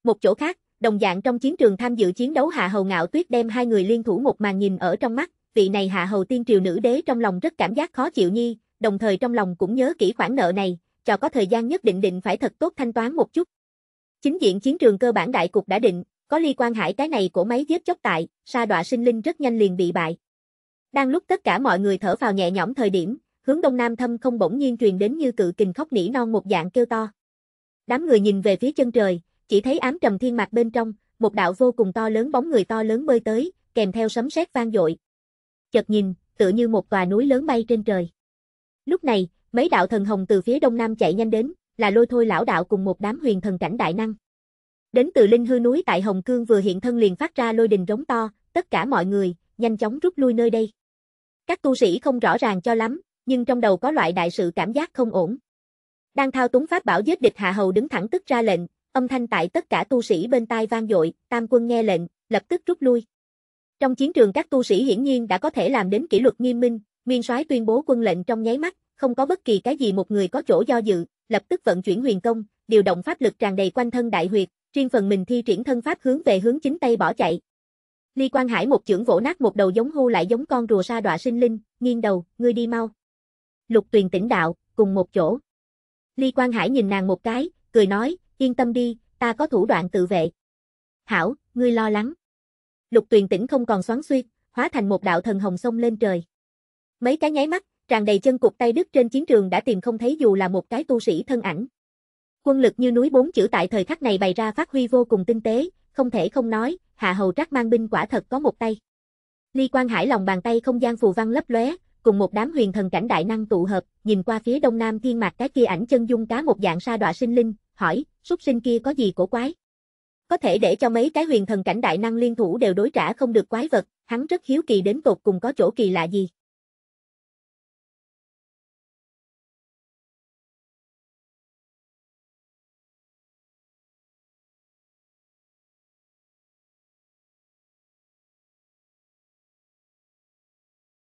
Speaker 1: Một chỗ khác, đồng dạng trong chiến trường tham dự chiến đấu Hạ Hầu Ngạo Tuyết đem hai người liên thủ một màn nhìn ở trong mắt, vị này Hạ Hầu Tiên Triều nữ đế trong lòng rất cảm giác khó chịu nhi, đồng thời trong lòng cũng nhớ kỹ khoản nợ này, cho có thời gian nhất định định phải thật tốt thanh toán một chút. Chính diện chiến trường cơ bản đại cục đã định, có ly quan hải cái này của máy giết chóc tại, sa đọa sinh linh rất nhanh liền bị bại. Đang lúc tất cả mọi người thở vào nhẹ nhõm thời điểm, hướng đông nam thâm không bỗng nhiên truyền đến như cự kình khóc nỉ non một dạng kêu to. Đám người nhìn về phía chân trời, chỉ thấy ám trầm thiên mạc bên trong, một đạo vô cùng to lớn bóng người to lớn bơi tới, kèm theo sấm sét vang dội. Chợt nhìn, tựa như một tòa núi lớn bay trên trời. Lúc này, Mấy đạo thần hồng từ phía đông nam chạy nhanh đến, là lôi thôi lão đạo cùng một đám huyền thần cảnh đại năng. Đến từ linh hư núi tại Hồng Cương vừa hiện thân liền phát ra lôi đình rống to, tất cả mọi người, nhanh chóng rút lui nơi đây. Các tu sĩ không rõ ràng cho lắm, nhưng trong đầu có loại đại sự cảm giác không ổn. Đang thao túng pháp bảo giết địch Hạ Hầu đứng thẳng tức ra lệnh, âm thanh tại tất cả tu sĩ bên tai vang dội, tam quân nghe lệnh, lập tức rút lui. Trong chiến trường các tu sĩ hiển nhiên đã có thể làm đến kỷ luật nghiêm minh, nguyên soái tuyên bố quân lệnh trong nháy mắt, không có bất kỳ cái gì một người có chỗ do dự, lập tức vận chuyển huyền công, điều động pháp lực tràn đầy quanh thân đại huyệt, riêng phần mình thi triển thân pháp hướng về hướng chính tây bỏ chạy. Ly quan Hải một chưởng vỗ nát một đầu giống hô lại giống con rùa sa đọa sinh linh, nghiêng đầu, ngươi đi mau. Lục Tuyền tỉnh đạo, cùng một chỗ. Ly quan Hải nhìn nàng một cái, cười nói, yên tâm đi, ta có thủ đoạn tự vệ. Hảo, ngươi lo lắng. Lục Tuyền tỉnh không còn xoắn xuýt, hóa thành một đạo thần hồng sông lên trời. Mấy cái nháy mắt, tràn đầy chân cục tay đứt trên chiến trường đã tìm không thấy dù là một cái tu sĩ thân ảnh. Quân lực như núi bốn chữ tại thời khắc này bày ra phát huy vô cùng tinh tế, không thể không nói, Hạ Hầu Trác mang binh quả thật có một tay. Ly quan Hải lòng bàn tay không gian phù văn lấp lóe, cùng một đám huyền thần cảnh đại năng tụ hợp, nhìn qua phía đông nam thiên mạch cái kia ảnh chân dung cá một dạng sa đọa sinh linh, hỏi, súc sinh kia có gì cổ quái? Có thể để cho mấy cái huyền thần cảnh đại năng liên thủ đều đối trả không được quái vật, hắn rất hiếu kỳ đến tột cùng có chỗ kỳ lạ gì.